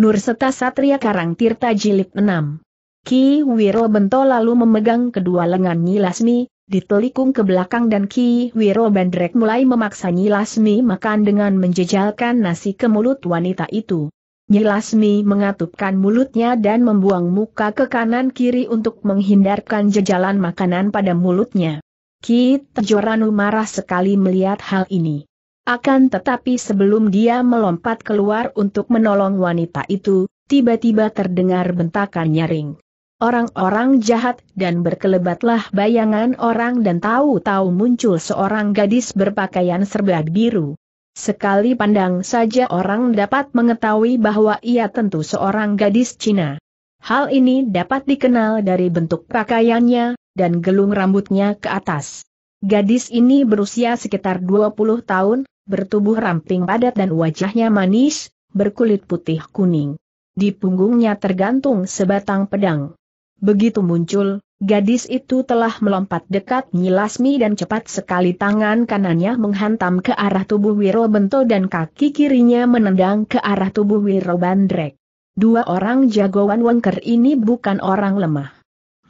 Nur Seta Satria Karang Tirta Jilid 6. Ki Wiro Bento lalu memegang kedua lengan Nyilasmi, ditelikung ke belakang dan Ki Wiro bandrek mulai memaksa Lasmi makan dengan menjejalkan nasi ke mulut wanita itu. Lasmi mengatupkan mulutnya dan membuang muka ke kanan kiri untuk menghindarkan jejalan makanan pada mulutnya. Ki Tejoranu marah sekali melihat hal ini. Akan tetapi sebelum dia melompat keluar untuk menolong wanita itu, tiba-tiba terdengar bentakan nyaring. Orang-orang jahat dan berkelebatlah bayangan orang dan tahu-tahu muncul seorang gadis berpakaian serba biru. Sekali pandang saja orang dapat mengetahui bahwa ia tentu seorang gadis Cina. Hal ini dapat dikenal dari bentuk pakaiannya, dan gelung rambutnya ke atas. Gadis ini berusia sekitar 20 tahun, bertubuh ramping padat dan wajahnya manis, berkulit putih kuning. Di punggungnya tergantung sebatang pedang. Begitu muncul, gadis itu telah melompat dekat Nyilasmi dan cepat sekali tangan kanannya menghantam ke arah tubuh Wirobento dan kaki kirinya menendang ke arah tubuh Wirobandrek. Dua orang jagoan wengker ini bukan orang lemah.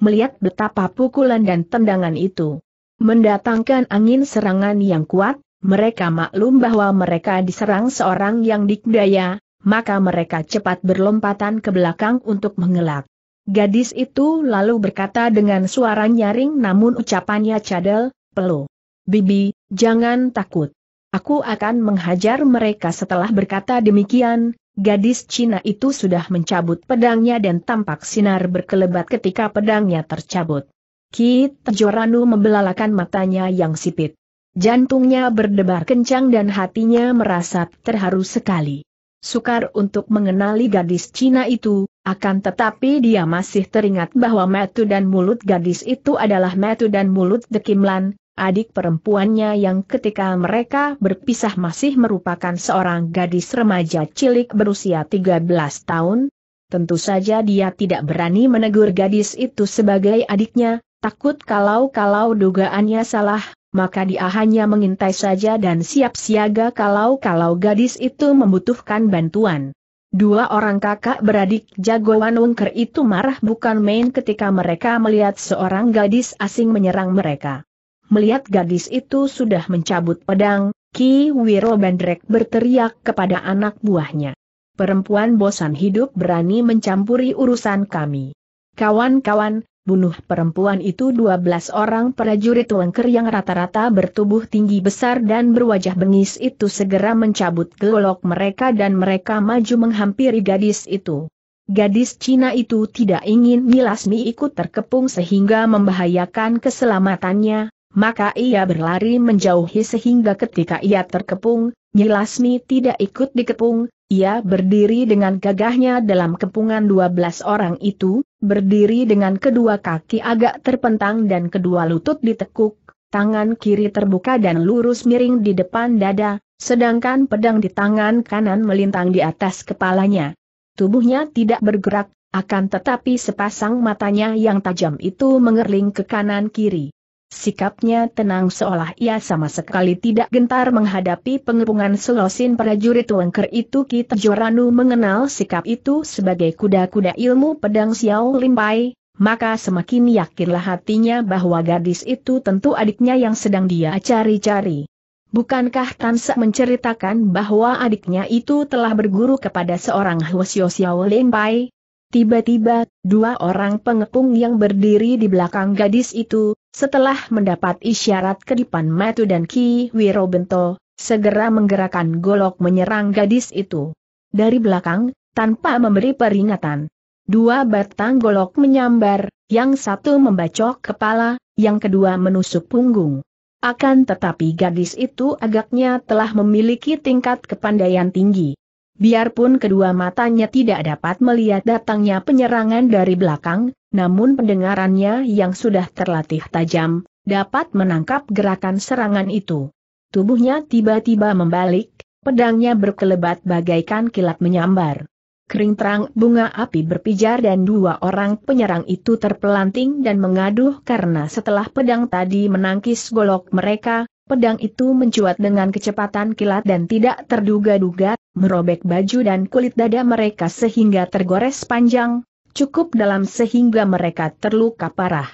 Melihat betapa pukulan dan tendangan itu, mendatangkan angin serangan yang kuat, mereka maklum bahwa mereka diserang seorang yang dikdaya, maka mereka cepat berlompatan ke belakang untuk mengelak. Gadis itu lalu berkata dengan suara nyaring namun ucapannya cadel, pelu, Bibi, jangan takut. Aku akan menghajar mereka setelah berkata demikian, gadis Cina itu sudah mencabut pedangnya dan tampak sinar berkelebat ketika pedangnya tercabut. Kit Joranu membelalakan matanya yang sipit. Jantungnya berdebar kencang dan hatinya merasa terharu sekali. Sukar untuk mengenali gadis Cina itu, akan tetapi dia masih teringat bahwa metu dan mulut gadis itu adalah metu dan mulut Dekimlan, adik perempuannya yang ketika mereka berpisah masih merupakan seorang gadis remaja cilik berusia 13 tahun. Tentu saja dia tidak berani menegur gadis itu sebagai adiknya, takut kalau-kalau dugaannya salah, maka dia hanya mengintai saja dan siap siaga kalau-kalau gadis itu membutuhkan bantuan. Dua orang kakak beradik jagoan wengker itu marah bukan main ketika mereka melihat seorang gadis asing menyerang mereka. Melihat gadis itu sudah mencabut pedang, Ki Wiro Bandrek berteriak kepada anak buahnya. Perempuan bosan hidup berani mencampuri urusan kami. Kawan-kawan, bunuh perempuan itu 12 orang prajurit lengker yang rata-rata bertubuh tinggi besar dan berwajah bengis itu segera mencabut golok mereka dan mereka maju menghampiri gadis itu. Gadis Cina itu tidak ingin Milasmi ikut terkepung sehingga membahayakan keselamatannya, maka ia berlari menjauhi sehingga ketika ia terkepung, Milasmi tidak ikut dikepung, ia berdiri dengan gagahnya dalam kepungan 12 orang itu, berdiri dengan kedua kaki agak terpentang dan kedua lutut ditekuk, tangan kiri terbuka dan lurus miring di depan dada, sedangkan pedang di tangan kanan melintang di atas kepalanya. Tubuhnya tidak bergerak, akan tetapi sepasang matanya yang tajam itu mengerling ke kanan kiri. Sikapnya tenang seolah ia sama sekali tidak gentar menghadapi pengepungan selosin prajurit wengker itu Kita Joranu mengenal sikap itu sebagai kuda-kuda ilmu pedang Xiao Limpai, maka semakin yakinlah hatinya bahwa gadis itu tentu adiknya yang sedang dia cari-cari. Bukankah Tansa menceritakan bahwa adiknya itu telah berguru kepada seorang Hwasyo Xiao Limpai? Tiba-tiba, dua orang pengepung yang berdiri di belakang gadis itu, setelah mendapat isyarat kedipan Matu dan Ki Wirobento, segera menggerakkan golok menyerang gadis itu. Dari belakang, tanpa memberi peringatan. Dua batang golok menyambar, yang satu membacok kepala, yang kedua menusuk punggung. Akan tetapi gadis itu agaknya telah memiliki tingkat kepandaian tinggi. Biarpun kedua matanya tidak dapat melihat datangnya penyerangan dari belakang, namun pendengarannya yang sudah terlatih tajam, dapat menangkap gerakan serangan itu. Tubuhnya tiba-tiba membalik, pedangnya berkelebat bagaikan kilat menyambar. Kering terang bunga api berpijar dan dua orang penyerang itu terpelanting dan mengaduh karena setelah pedang tadi menangkis golok mereka, pedang itu mencuat dengan kecepatan kilat dan tidak terduga-duga, merobek baju dan kulit dada mereka sehingga tergores panjang, cukup dalam sehingga mereka terluka parah.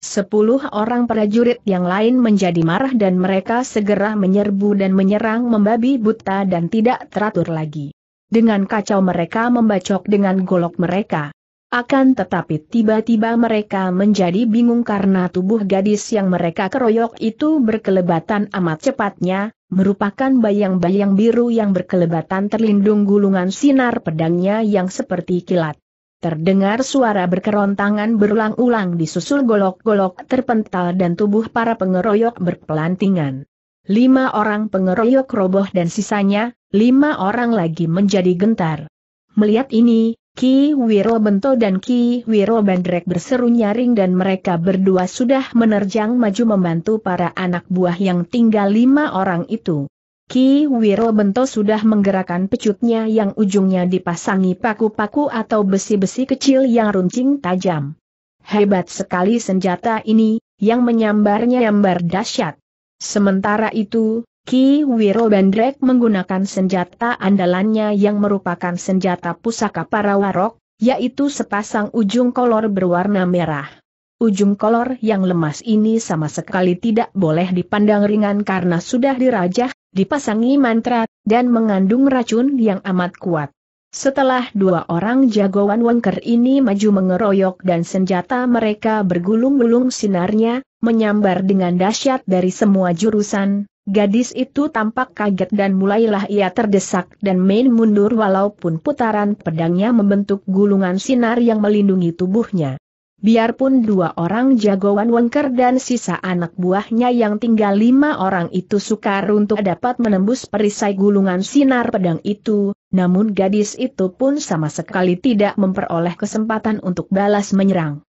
Sepuluh orang prajurit yang lain menjadi marah dan mereka segera menyerbu dan menyerang membabi buta dan tidak teratur lagi. Dengan kacau mereka membacok dengan golok mereka. Akan tetapi tiba-tiba mereka menjadi bingung karena tubuh gadis yang mereka keroyok itu berkelebatan amat cepatnya, merupakan bayang-bayang biru yang berkelebatan terlindung gulungan sinar pedangnya yang seperti kilat. Terdengar suara berkerontangan berulang-ulang disusul golok-golok terpental dan tubuh para pengeroyok berpelantingan. Lima orang pengeroyok roboh dan sisanya, lima orang lagi menjadi gentar. Melihat ini, Ki Wiro Bento dan Ki Wiro Bandrek berseru nyaring dan mereka berdua sudah menerjang maju membantu para anak buah yang tinggal lima orang itu. Ki Wiro Bento sudah menggerakkan pecutnya yang ujungnya dipasangi paku-paku atau besi-besi kecil yang runcing tajam. Hebat sekali senjata ini, yang menyambarnya nyambar dahsyat. Sementara itu, Ki Wiro Bandrek menggunakan senjata andalannya yang merupakan senjata pusaka para warok, yaitu sepasang ujung kolor berwarna merah. Ujung kolor yang lemas ini sama sekali tidak boleh dipandang ringan karena sudah dirajah dipasangi mantra, dan mengandung racun yang amat kuat. Setelah dua orang jagoan wengker ini maju mengeroyok dan senjata mereka bergulung-gulung sinarnya, menyambar dengan dahsyat dari semua jurusan, Gadis itu tampak kaget dan mulailah ia terdesak dan main mundur walaupun putaran pedangnya membentuk gulungan sinar yang melindungi tubuhnya. Biarpun dua orang jagoan Wengker dan sisa anak buahnya yang tinggal lima orang itu sukar untuk dapat menembus perisai gulungan sinar pedang itu, namun gadis itu pun sama sekali tidak memperoleh kesempatan untuk balas menyerang.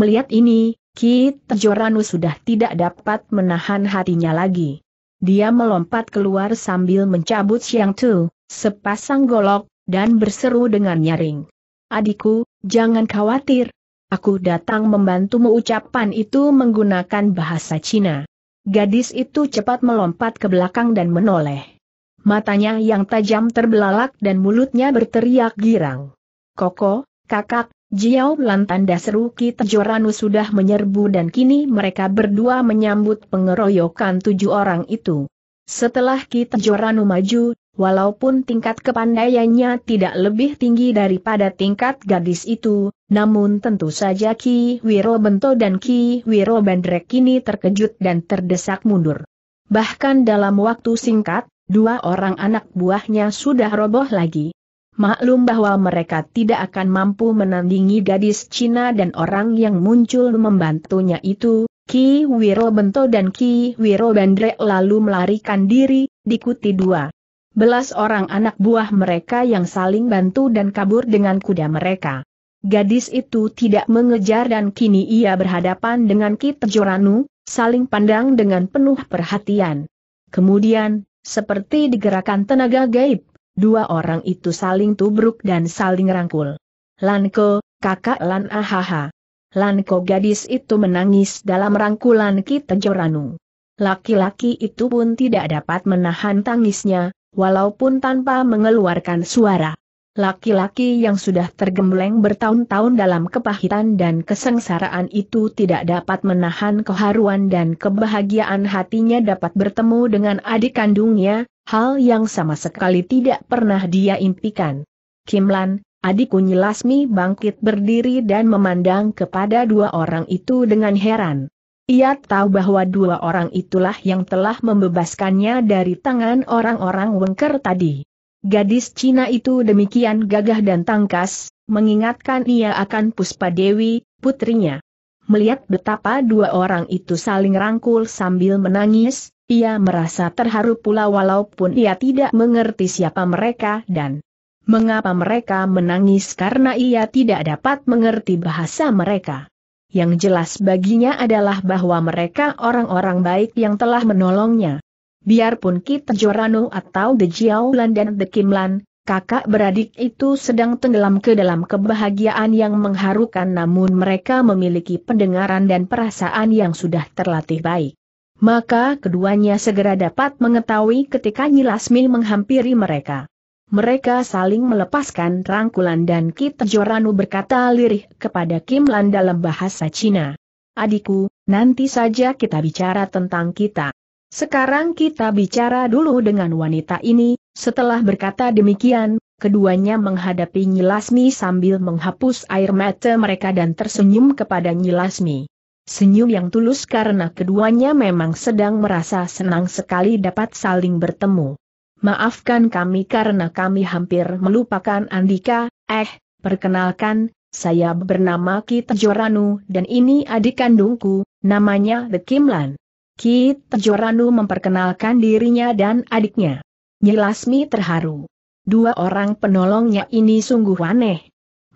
Melihat ini, Kit Joranu sudah tidak dapat menahan hatinya lagi. Dia melompat keluar sambil mencabut siang tu, sepasang golok, dan berseru dengan nyaring. Adikku, jangan khawatir, aku datang membantu. ucapan itu menggunakan bahasa Cina. Gadis itu cepat melompat ke belakang dan menoleh. Matanya yang tajam terbelalak dan mulutnya berteriak girang. Koko, kakak, Jiao Lantan, Dasruki, seru Kita Joranu sudah menyerbu dan kini mereka berdua menyambut pengeroyokan tujuh orang itu. Setelah Kita Joranu maju, Walaupun tingkat kepandaiannya tidak lebih tinggi daripada tingkat gadis itu, namun tentu saja Ki Wiro Bento dan Ki Wiro Bandrek kini terkejut dan terdesak mundur. Bahkan dalam waktu singkat, dua orang anak buahnya sudah roboh lagi. Maklum bahwa mereka tidak akan mampu menandingi gadis Cina dan orang yang muncul membantunya itu, Ki Wiro Bento dan Ki Wiro Bandrek lalu melarikan diri, diikuti dua belas orang anak buah mereka yang saling bantu dan kabur dengan kuda mereka. Gadis itu tidak mengejar dan kini ia berhadapan dengan Kit Joranu, saling pandang dengan penuh perhatian. Kemudian, seperti digerakkan tenaga gaib, dua orang itu saling tubruk dan saling rangkul. Lanko, kakak Lan Ahaha. Lanko gadis itu menangis dalam rangkulan Kit Joranu. Laki-laki itu pun tidak dapat menahan tangisnya, walaupun tanpa mengeluarkan suara. Laki-laki yang sudah tergembleng bertahun-tahun dalam kepahitan dan kesengsaraan itu tidak dapat menahan keharuan dan kebahagiaan hatinya dapat bertemu dengan adik kandungnya, hal yang sama sekali tidak pernah dia impikan. Kimlan, adik Kunyi Lasmi bangkit berdiri dan memandang kepada dua orang itu dengan heran. Ia tahu bahwa dua orang itulah yang telah membebaskannya dari tangan orang-orang wengker tadi. Gadis Cina itu demikian gagah dan tangkas, mengingatkan ia akan Puspa Dewi, putrinya. Melihat betapa dua orang itu saling rangkul sambil menangis, ia merasa terharu pula walaupun ia tidak mengerti siapa mereka dan mengapa mereka menangis karena ia tidak dapat mengerti bahasa mereka. Yang jelas baginya adalah bahwa mereka orang-orang baik yang telah menolongnya. Biarpun kita Jorano atau The Jiaolan dan The Kimlan, kakak beradik itu sedang tenggelam ke dalam kebahagiaan yang mengharukan namun mereka memiliki pendengaran dan perasaan yang sudah terlatih baik. Maka keduanya segera dapat mengetahui ketika Nyilasmi menghampiri mereka. Mereka saling melepaskan rangkulan dan Kit Joranu berkata lirih kepada Kim Lan dalam bahasa Cina. Adikku, nanti saja kita bicara tentang kita. Sekarang kita bicara dulu dengan wanita ini, setelah berkata demikian, keduanya menghadapi Nyilasmi sambil menghapus air mata mereka dan tersenyum kepada Nyilasmi. Senyum yang tulus karena keduanya memang sedang merasa senang sekali dapat saling bertemu maafkan kami karena kami hampir melupakan Andika, eh, perkenalkan, saya bernama Ki Tejoranu dan ini adik kandungku, namanya The Kimlan. Ki Tejoranu memperkenalkan dirinya dan adiknya. Nyilasmi terharu. Dua orang penolongnya ini sungguh aneh.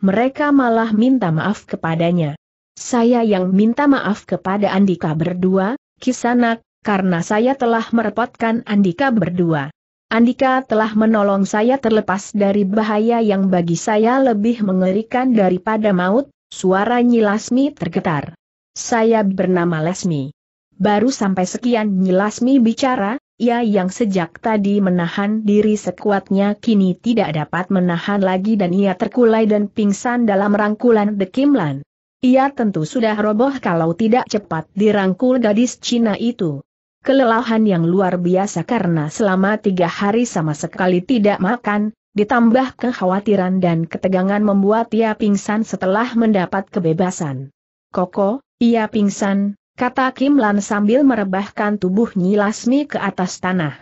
Mereka malah minta maaf kepadanya. Saya yang minta maaf kepada Andika berdua, Kisanak, karena saya telah merepotkan Andika berdua. Andika telah menolong saya terlepas dari bahaya yang bagi saya lebih mengerikan daripada maut, suara Nyilasmi tergetar. Saya bernama Lesmi. Baru sampai sekian Nyilasmi bicara, ia yang sejak tadi menahan diri sekuatnya kini tidak dapat menahan lagi dan ia terkulai dan pingsan dalam rangkulan The Dekimlan. Ia tentu sudah roboh kalau tidak cepat dirangkul gadis Cina itu. Kelelahan yang luar biasa karena selama tiga hari sama sekali tidak makan, ditambah kekhawatiran dan ketegangan membuat ia pingsan setelah mendapat kebebasan. Koko, ia pingsan, kata Kim Lan sambil merebahkan tubuh Nyi Lasmi ke atas tanah.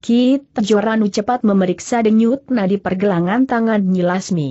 Kit, Joranu cepat memeriksa denyut nadi pergelangan tangan Nyi Lasmi.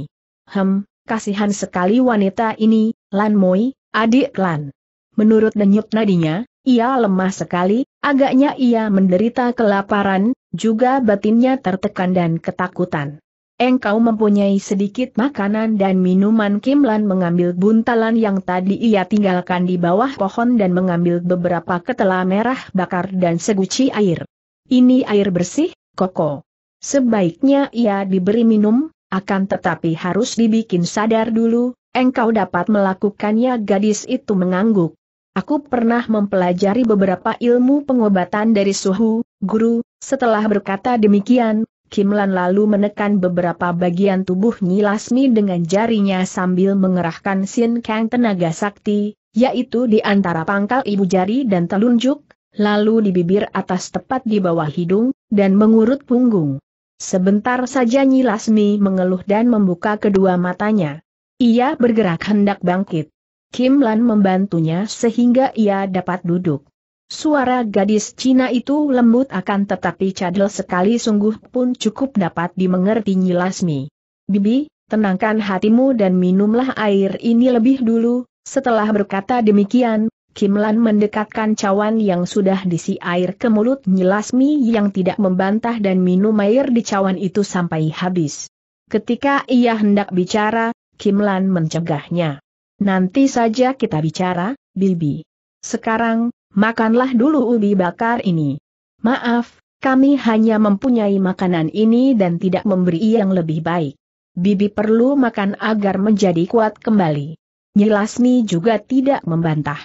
Hem, kasihan sekali wanita ini, Lan Moi, adik Lan. Menurut denyut nadinya, ia lemah sekali, Agaknya ia menderita kelaparan, juga batinnya tertekan dan ketakutan. Engkau mempunyai sedikit makanan dan minuman Kimlan mengambil buntalan yang tadi ia tinggalkan di bawah pohon dan mengambil beberapa ketela merah bakar dan seguci air. Ini air bersih, koko. Sebaiknya ia diberi minum, akan tetapi harus dibikin sadar dulu, engkau dapat melakukannya gadis itu mengangguk. Aku pernah mempelajari beberapa ilmu pengobatan dari suhu, guru, setelah berkata demikian, Kimlan lalu menekan beberapa bagian tubuh Lasmi dengan jarinya sambil mengerahkan Sin Kang tenaga sakti, yaitu di antara pangkal ibu jari dan telunjuk, lalu di bibir atas tepat di bawah hidung, dan mengurut punggung. Sebentar saja Lasmi mengeluh dan membuka kedua matanya. Ia bergerak hendak bangkit. Kim Lan membantunya sehingga ia dapat duduk. Suara gadis Cina itu lembut akan tetapi cadel sekali sungguh pun cukup dapat dimengerti Nyilasmi. Bibi, tenangkan hatimu dan minumlah air ini lebih dulu, setelah berkata demikian, Kim Lan mendekatkan cawan yang sudah disi air ke mulut Nyilasmi yang tidak membantah dan minum air di cawan itu sampai habis. Ketika ia hendak bicara, Kim Lan mencegahnya. Nanti saja kita bicara, Bibi. Sekarang, makanlah dulu ubi bakar ini. Maaf, kami hanya mempunyai makanan ini dan tidak memberi yang lebih baik. Bibi perlu makan agar menjadi kuat kembali. Nyilasmi juga tidak membantah.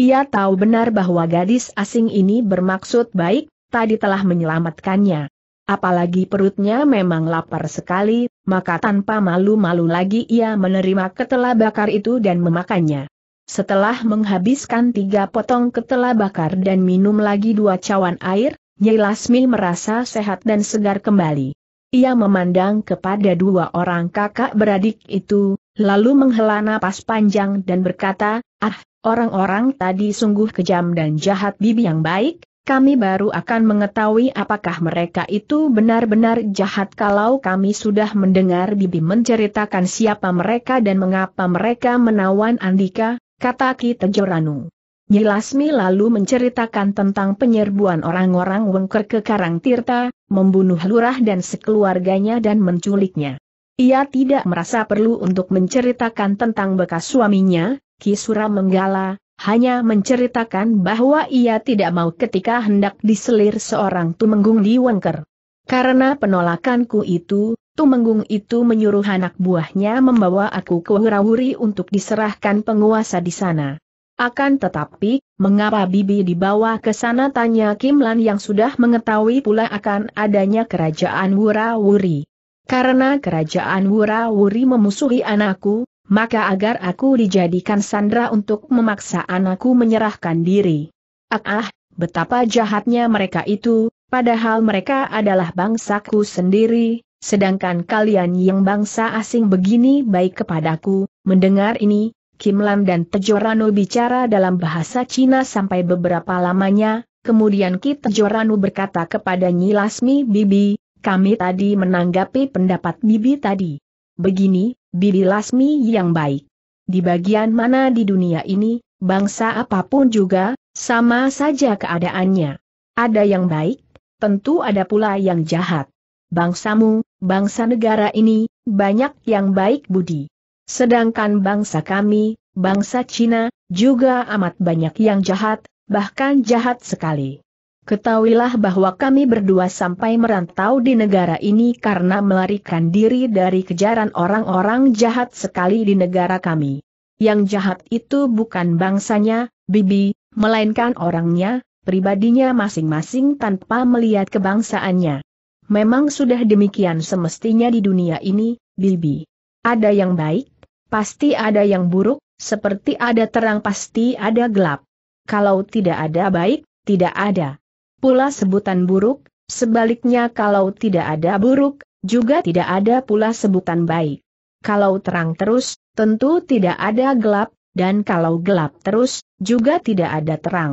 Ia tahu benar bahwa gadis asing ini bermaksud baik, tadi telah menyelamatkannya apalagi perutnya memang lapar sekali, maka tanpa malu-malu lagi ia menerima ketela bakar itu dan memakannya. Setelah menghabiskan tiga potong ketela bakar dan minum lagi dua cawan air, Nyai Lasmi merasa sehat dan segar kembali. Ia memandang kepada dua orang kakak beradik itu, lalu menghela napas panjang dan berkata, Ah, orang-orang tadi sungguh kejam dan jahat bibi yang baik, kami baru akan mengetahui apakah mereka itu benar-benar jahat kalau kami sudah mendengar Bibi menceritakan siapa mereka dan mengapa mereka menawan Andika, kata Ki Tejoranu. Nyilasmi lalu menceritakan tentang penyerbuan orang-orang Wengker ke Karang Tirta, membunuh lurah dan sekeluarganya dan menculiknya. Ia tidak merasa perlu untuk menceritakan tentang bekas suaminya, Kisura Menggala, hanya menceritakan bahwa ia tidak mau ketika hendak diselir seorang Tumenggung di Wengker. Karena penolakanku itu, Tumenggung itu menyuruh anak buahnya membawa aku ke Wurawuri untuk diserahkan penguasa di sana. Akan tetapi, mengapa Bibi dibawa ke sana tanya Kim Lan yang sudah mengetahui pula akan adanya kerajaan Wurawuri. Karena kerajaan Wurawuri memusuhi anakku, maka agar aku dijadikan sandra untuk memaksa anakku menyerahkan diri. Ah, ah betapa jahatnya mereka itu, padahal mereka adalah bangsaku sendiri, sedangkan kalian yang bangsa asing begini baik kepadaku, mendengar ini, Kim Lam dan Tejoranu bicara dalam bahasa Cina sampai beberapa lamanya, kemudian Ki Tejoranu berkata kepada Nyilasmi Bibi, kami tadi menanggapi pendapat Bibi tadi. Begini, Bibi Lasmi yang baik. Di bagian mana di dunia ini, bangsa apapun juga, sama saja keadaannya. Ada yang baik, tentu ada pula yang jahat. Bangsamu, bangsa negara ini, banyak yang baik budi. Sedangkan bangsa kami, bangsa Cina, juga amat banyak yang jahat, bahkan jahat sekali. Ketahuilah bahwa kami berdua sampai merantau di negara ini karena melarikan diri dari kejaran orang-orang jahat sekali di negara kami. Yang jahat itu bukan bangsanya, Bibi, melainkan orangnya, pribadinya masing-masing tanpa melihat kebangsaannya. Memang sudah demikian semestinya di dunia ini, Bibi. Ada yang baik, pasti ada yang buruk, seperti ada terang pasti ada gelap. Kalau tidak ada baik, tidak ada pula sebutan buruk, sebaliknya kalau tidak ada buruk, juga tidak ada pula sebutan baik. Kalau terang terus, tentu tidak ada gelap, dan kalau gelap terus, juga tidak ada terang.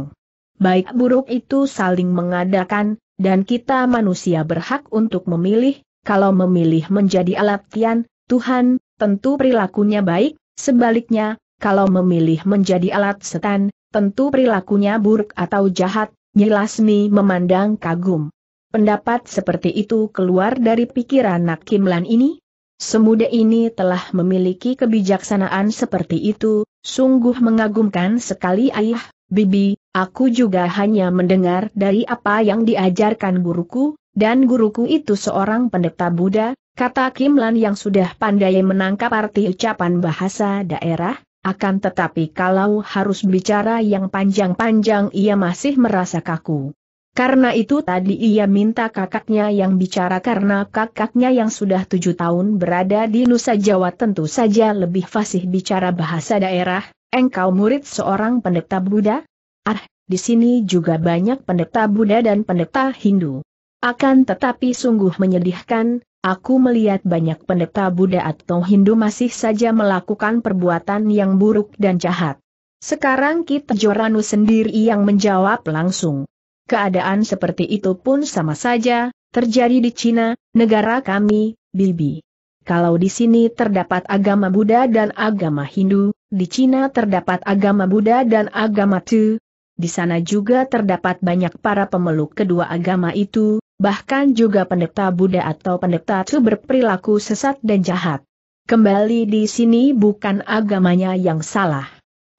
Baik buruk itu saling mengadakan, dan kita manusia berhak untuk memilih, kalau memilih menjadi alat alatian, Tuhan, tentu perilakunya baik, sebaliknya, kalau memilih menjadi alat setan, tentu perilakunya buruk atau jahat, Nyilasmi memandang kagum. Pendapat seperti itu keluar dari pikiran Nak Kimlan ini? Semuda ini telah memiliki kebijaksanaan seperti itu, sungguh mengagumkan sekali ayah, bibi, aku juga hanya mendengar dari apa yang diajarkan guruku, dan guruku itu seorang pendeta Buddha, kata Kimlan yang sudah pandai menangkap arti ucapan bahasa daerah, akan tetapi kalau harus bicara yang panjang-panjang ia masih merasa kaku. Karena itu tadi ia minta kakaknya yang bicara karena kakaknya yang sudah tujuh tahun berada di Nusa Jawa tentu saja lebih fasih bicara bahasa daerah, engkau murid seorang pendeta Buddha? Ah, di sini juga banyak pendeta Buddha dan pendeta Hindu. Akan tetapi sungguh menyedihkan, Aku melihat banyak pendeta Buddha atau Hindu masih saja melakukan perbuatan yang buruk dan jahat. Sekarang kita Joranu sendiri yang menjawab langsung. Keadaan seperti itu pun sama saja, terjadi di Cina, negara kami, Bibi. Kalau di sini terdapat agama Buddha dan agama Hindu, di Cina terdapat agama Buddha dan agama Tu. Di sana juga terdapat banyak para pemeluk kedua agama itu, bahkan juga pendeta Buddha atau pendeta itu berperilaku sesat dan jahat. Kembali di sini bukan agamanya yang salah.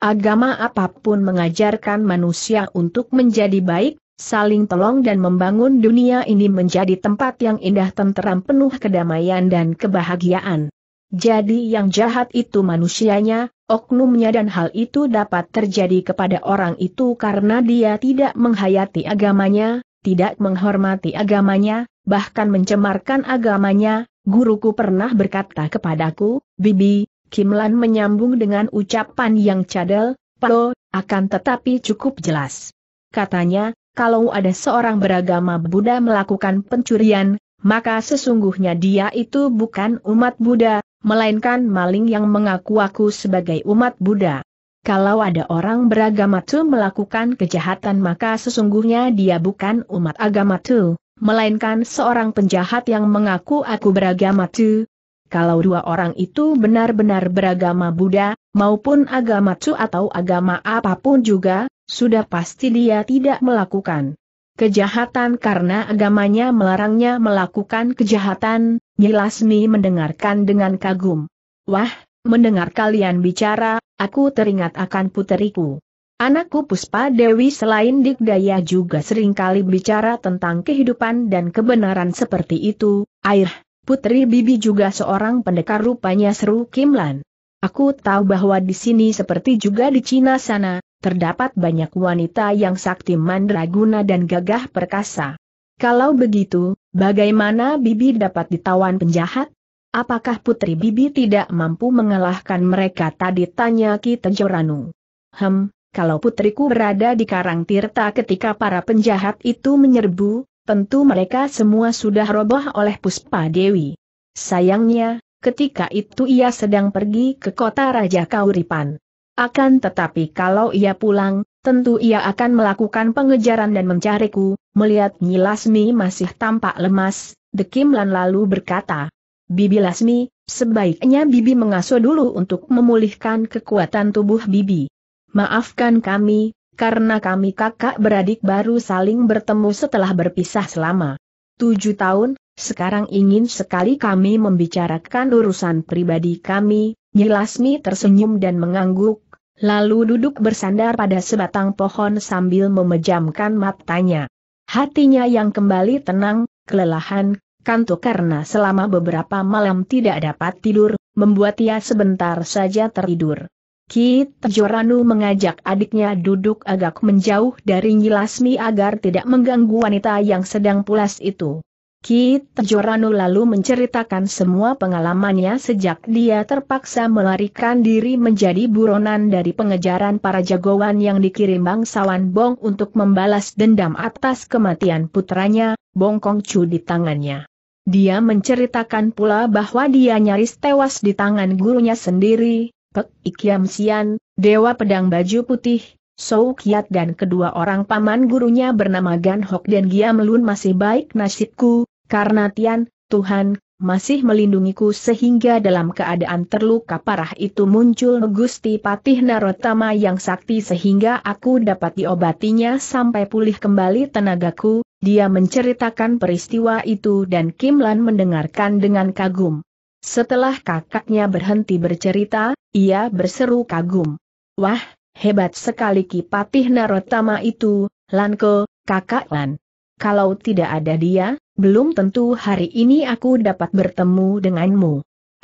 Agama apapun mengajarkan manusia untuk menjadi baik, saling tolong dan membangun dunia ini menjadi tempat yang indah tenteram penuh kedamaian dan kebahagiaan. Jadi yang jahat itu manusianya, oknumnya dan hal itu dapat terjadi kepada orang itu karena dia tidak menghayati agamanya, tidak menghormati agamanya, bahkan mencemarkan agamanya, guruku pernah berkata kepadaku, Bibi, Kimlan menyambung dengan ucapan yang cadel, Pao, akan tetapi cukup jelas. Katanya, kalau ada seorang beragama Buddha melakukan pencurian, maka sesungguhnya dia itu bukan umat Buddha, melainkan maling yang mengaku aku sebagai umat Buddha. Kalau ada orang beragama Tu melakukan kejahatan maka sesungguhnya dia bukan umat agama Tu, melainkan seorang penjahat yang mengaku aku beragama Tu. Kalau dua orang itu benar-benar beragama Buddha, maupun agama Tu atau agama apapun juga, sudah pasti dia tidak melakukan kejahatan karena agamanya melarangnya melakukan kejahatan, Nyilasmi mendengarkan dengan kagum. Wah, mendengar kalian bicara, aku teringat akan puteriku. Anakku Puspa Dewi selain dikdaya juga seringkali bicara tentang kehidupan dan kebenaran seperti itu, air, putri Bibi juga seorang pendekar rupanya seru Kimlan. Aku tahu bahwa di sini seperti juga di Cina sana, terdapat banyak wanita yang sakti mandraguna dan gagah perkasa. Kalau begitu, bagaimana Bibi dapat ditawan penjahat? Apakah Putri Bibi tidak mampu mengalahkan mereka tadi tanya Ki Tejoranu. Hem, kalau putriku berada di Karang Tirta ketika para penjahat itu menyerbu, tentu mereka semua sudah roboh oleh Puspa Dewi. Sayangnya, ketika itu ia sedang pergi ke kota Raja Kauripan. Akan tetapi kalau ia pulang, tentu ia akan melakukan pengejaran dan mencariku, melihat Nyilasmi masih tampak lemas, Dekimlan lalu berkata, Bibi Lasmi, sebaiknya Bibi mengasuh dulu untuk memulihkan kekuatan tubuh Bibi. Maafkan kami, karena kami kakak beradik baru saling bertemu setelah berpisah selama tujuh tahun, sekarang ingin sekali kami membicarakan urusan pribadi kami, Nyi Lasmi tersenyum dan mengangguk, lalu duduk bersandar pada sebatang pohon sambil memejamkan matanya. Hatinya yang kembali tenang, kelelahan, Kanto karena selama beberapa malam tidak dapat tidur, membuat ia sebentar saja tertidur. Kit Joranu mengajak adiknya duduk agak menjauh dari Nyilasmi agar tidak mengganggu wanita yang sedang pulas itu. Kit Joranu lalu menceritakan semua pengalamannya sejak dia terpaksa melarikan diri menjadi buronan dari pengejaran para jagoan yang dikirim bangsawan Bong untuk membalas dendam atas kematian putranya, Bong Kongcu di tangannya. Dia menceritakan pula bahwa dia nyaris tewas di tangan gurunya sendiri, Pek Ikiam Sian, Dewa Pedang Baju Putih, Sou Kiat dan kedua orang paman gurunya bernama Gan Hok dan Giam Lun masih baik nasibku, karena Tian, Tuhan, masih melindungiku sehingga dalam keadaan terluka parah itu muncul Gusti Patih Narotama yang sakti sehingga aku dapat diobatinya sampai pulih kembali tenagaku, dia menceritakan peristiwa itu dan Kim Lan mendengarkan dengan kagum. Setelah kakaknya berhenti bercerita, ia berseru kagum. Wah, hebat sekali Kipatih Narotama itu, Lanko, kakak Lan. Kalau tidak ada dia, belum tentu hari ini aku dapat bertemu denganmu.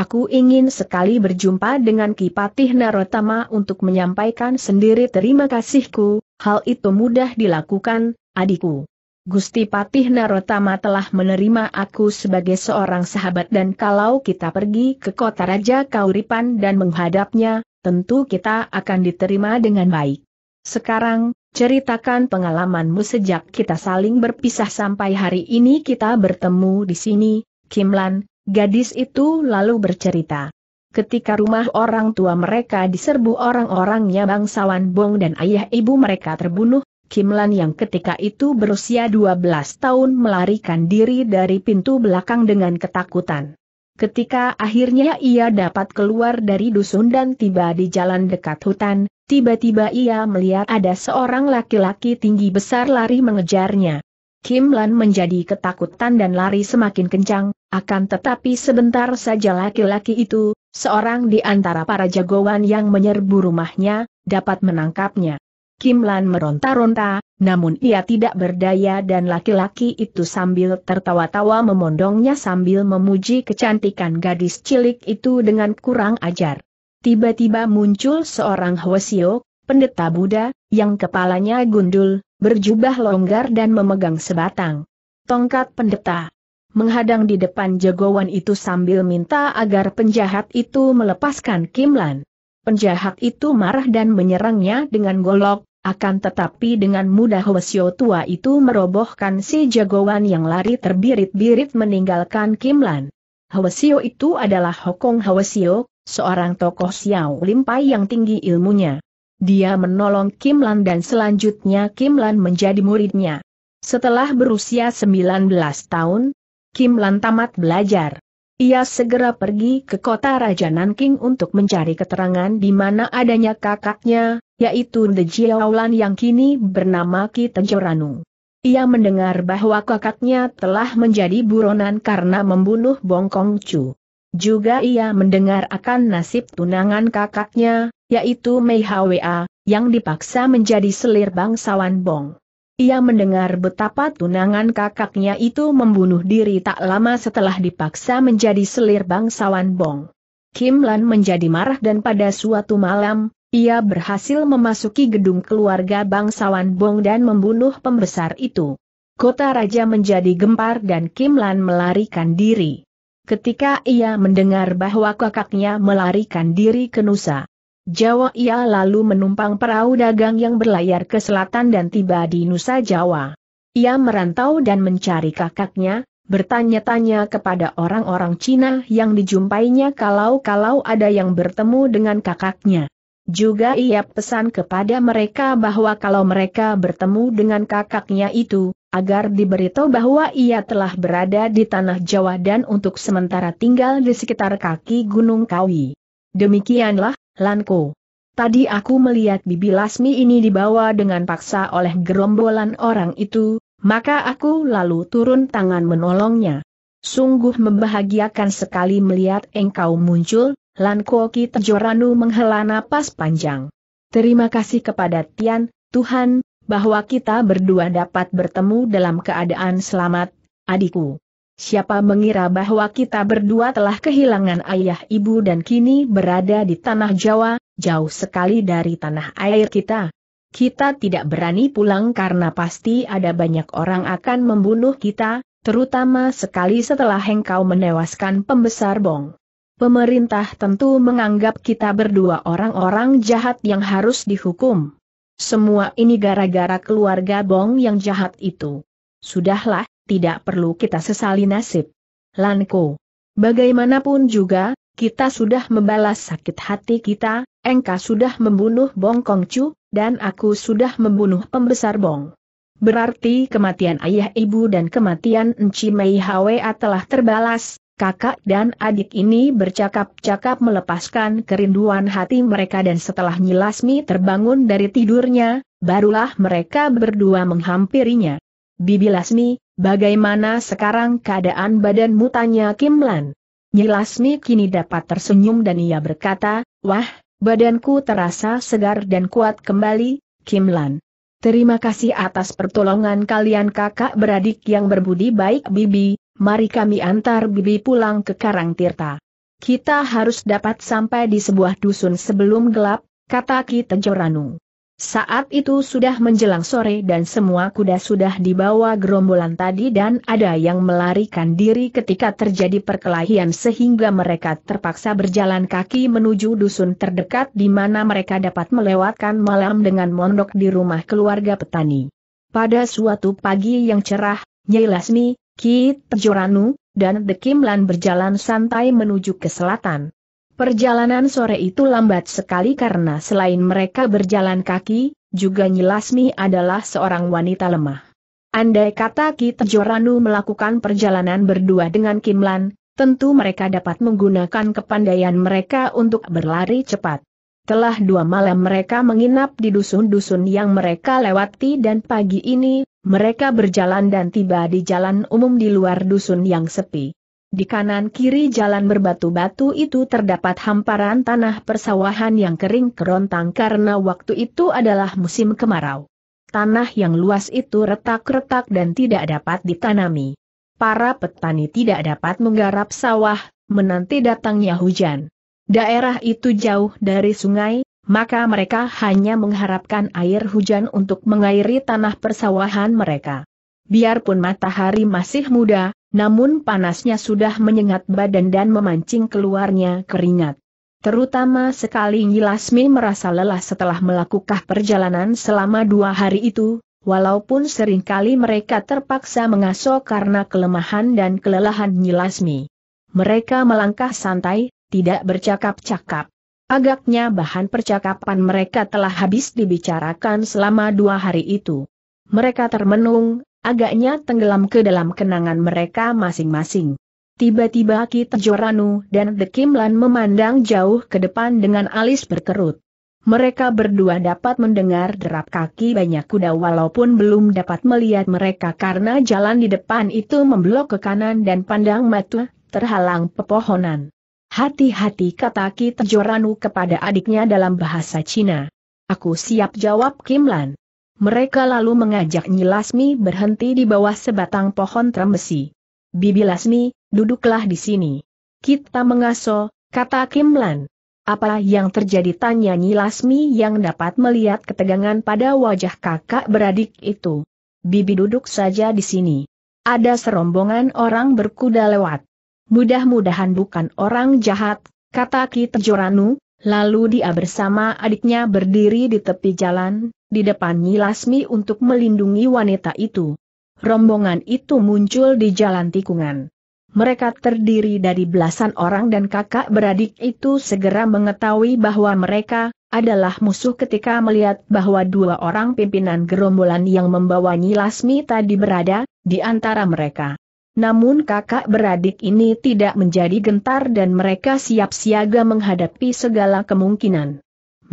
Aku ingin sekali berjumpa dengan Kipatih Narotama untuk menyampaikan sendiri terima kasihku, hal itu mudah dilakukan, adikku. Gusti Patih Narotama telah menerima aku sebagai seorang sahabat dan kalau kita pergi ke kota Raja Kauripan dan menghadapnya, tentu kita akan diterima dengan baik. Sekarang, ceritakan pengalamanmu sejak kita saling berpisah sampai hari ini kita bertemu di sini, Kimlan, gadis itu lalu bercerita. Ketika rumah orang tua mereka diserbu orang-orangnya bangsawan Bong dan ayah ibu mereka terbunuh, Kim Lan yang ketika itu berusia 12 tahun melarikan diri dari pintu belakang dengan ketakutan. Ketika akhirnya ia dapat keluar dari dusun dan tiba di jalan dekat hutan, tiba-tiba ia melihat ada seorang laki-laki tinggi besar lari mengejarnya. Kim Lan menjadi ketakutan dan lari semakin kencang, akan tetapi sebentar saja laki-laki itu, seorang di antara para jagoan yang menyerbu rumahnya, dapat menangkapnya. Kim Lan meronta-ronta, namun ia tidak berdaya dan laki-laki itu sambil tertawa-tawa memondongnya sambil memuji kecantikan gadis cilik itu dengan kurang ajar. Tiba-tiba muncul seorang Hwasio, pendeta Buddha, yang kepalanya gundul, berjubah longgar dan memegang sebatang tongkat pendeta. Menghadang di depan jagoan itu sambil minta agar penjahat itu melepaskan Kim Lan. Penjahat itu marah dan menyerangnya dengan golok, akan tetapi dengan mudah Hwasyo tua itu merobohkan si jagoan yang lari terbirit-birit meninggalkan Kimlan. Lan. itu adalah Hokong Hwasyo, seorang tokoh Xiao Limpai yang tinggi ilmunya. Dia menolong Kimlan dan selanjutnya Kimlan menjadi muridnya. Setelah berusia 19 tahun, Kimlan tamat belajar. Ia segera pergi ke kota Raja Nanking untuk mencari keterangan di mana adanya kakaknya, yaitu The Jiaolan yang kini bernama Ki Tenjoranu. Ia mendengar bahwa kakaknya telah menjadi buronan karena membunuh Bongkong Chu. Juga ia mendengar akan nasib tunangan kakaknya, yaitu Mei Hwa, yang dipaksa menjadi selir bangsawan Bong. Ia mendengar betapa tunangan kakaknya itu membunuh diri tak lama setelah dipaksa menjadi selir bangsawan Bong. Kim Lan menjadi marah dan pada suatu malam, ia berhasil memasuki gedung keluarga bangsawan Bong dan membunuh pembesar itu. Kota Raja menjadi gempar dan Kim Lan melarikan diri. Ketika ia mendengar bahwa kakaknya melarikan diri ke Nusa Jawa ia lalu menumpang perahu dagang yang berlayar ke selatan dan tiba di Nusa Jawa. Ia merantau dan mencari kakaknya, bertanya-tanya kepada orang-orang Cina yang dijumpainya kalau-kalau ada yang bertemu dengan kakaknya. Juga ia pesan kepada mereka bahwa kalau mereka bertemu dengan kakaknya itu, agar diberitahu bahwa ia telah berada di tanah Jawa dan untuk sementara tinggal di sekitar kaki Gunung Kawi. Demikianlah, Lanko. Tadi aku melihat Bibi Lasmi ini dibawa dengan paksa oleh gerombolan orang itu, maka aku lalu turun tangan menolongnya. Sungguh membahagiakan sekali melihat engkau muncul, Lanko Kita Joranu menghela napas panjang. Terima kasih kepada Tian, Tuhan, bahwa kita berdua dapat bertemu dalam keadaan selamat, adikku. Siapa mengira bahwa kita berdua telah kehilangan ayah ibu dan kini berada di tanah Jawa, jauh sekali dari tanah air kita. Kita tidak berani pulang karena pasti ada banyak orang akan membunuh kita, terutama sekali setelah engkau menewaskan pembesar Bong. Pemerintah tentu menganggap kita berdua orang-orang jahat yang harus dihukum. Semua ini gara-gara keluarga Bong yang jahat itu. Sudahlah, tidak perlu kita sesali nasib. Lanko. Bagaimanapun juga, kita sudah membalas sakit hati kita, Engka sudah membunuh Bong Kong Chu dan aku sudah membunuh pembesar Bong. Berarti kematian ayah ibu dan kematian Enci Mei Hwa telah terbalas, kakak dan adik ini bercakap-cakap melepaskan kerinduan hati mereka dan setelah Nyilasmi terbangun dari tidurnya, barulah mereka berdua menghampirinya. Bibi Lasmi, Bagaimana sekarang keadaan badan mutanya Kim Lan. Nyilasmi kini dapat tersenyum dan ia berkata, wah, badanku terasa segar dan kuat kembali, Kim Lan. Terima kasih atas pertolongan kalian kakak beradik yang berbudi baik Bibi, mari kami antar Bibi pulang ke Karang Tirta. Kita harus dapat sampai di sebuah dusun sebelum gelap, kata Ki Tejoranung. Saat itu sudah menjelang sore dan semua kuda sudah dibawa gerombolan tadi dan ada yang melarikan diri ketika terjadi perkelahian sehingga mereka terpaksa berjalan kaki menuju dusun terdekat di mana mereka dapat melewatkan malam dengan mondok di rumah keluarga petani. Pada suatu pagi yang cerah, Nyai Lasmi, Ki Tejoranu, dan Dekimlan berjalan santai menuju ke selatan. Perjalanan sore itu lambat sekali karena selain mereka berjalan kaki, juga Nyilasmi adalah seorang wanita lemah. Andai kata Ki Tejoranu melakukan perjalanan berdua dengan Kimlan, tentu mereka dapat menggunakan kepandaian mereka untuk berlari cepat. Telah dua malam mereka menginap di dusun-dusun yang mereka lewati dan pagi ini, mereka berjalan dan tiba di jalan umum di luar dusun yang sepi. Di kanan kiri jalan berbatu-batu itu terdapat hamparan tanah persawahan yang kering kerontang karena waktu itu adalah musim kemarau. Tanah yang luas itu retak-retak dan tidak dapat ditanami. Para petani tidak dapat menggarap sawah, menanti datangnya hujan. Daerah itu jauh dari sungai, maka mereka hanya mengharapkan air hujan untuk mengairi tanah persawahan mereka. Biarpun matahari masih muda, namun panasnya sudah menyengat badan dan memancing keluarnya keringat. Terutama sekali Nyilasmi merasa lelah setelah melakukan perjalanan selama dua hari itu, walaupun seringkali mereka terpaksa mengasuh karena kelemahan dan kelelahan Nyilasmi. Mereka melangkah santai, tidak bercakap-cakap. Agaknya bahan percakapan mereka telah habis dibicarakan selama dua hari itu. Mereka termenung, agaknya tenggelam ke dalam kenangan mereka masing-masing. Tiba-tiba Kita Joranu dan The Kimlan memandang jauh ke depan dengan alis berkerut. Mereka berdua dapat mendengar derap kaki banyak kuda walaupun belum dapat melihat mereka karena jalan di depan itu memblok ke kanan dan pandang mata, terhalang pepohonan. Hati-hati kata Ki Joranu kepada adiknya dalam bahasa Cina. Aku siap jawab Kimlan. Mereka lalu mengajak Nyi Lasmi berhenti di bawah sebatang pohon trembesi. Bibi Lasmi, duduklah di sini. Kita mengaso, kata Kim Lan. Apa yang terjadi tanya Nyi Lasmi yang dapat melihat ketegangan pada wajah kakak beradik itu. Bibi duduk saja di sini. Ada serombongan orang berkuda lewat. Mudah-mudahan bukan orang jahat, kata Ki Tejoranu, lalu dia bersama adiknya berdiri di tepi jalan, di depan Nyilasmi untuk melindungi wanita itu. Rombongan itu muncul di jalan tikungan. Mereka terdiri dari belasan orang dan kakak beradik itu segera mengetahui bahwa mereka adalah musuh ketika melihat bahwa dua orang pimpinan gerombolan yang membawa Nyilasmi tadi berada di antara mereka. Namun kakak beradik ini tidak menjadi gentar dan mereka siap siaga menghadapi segala kemungkinan.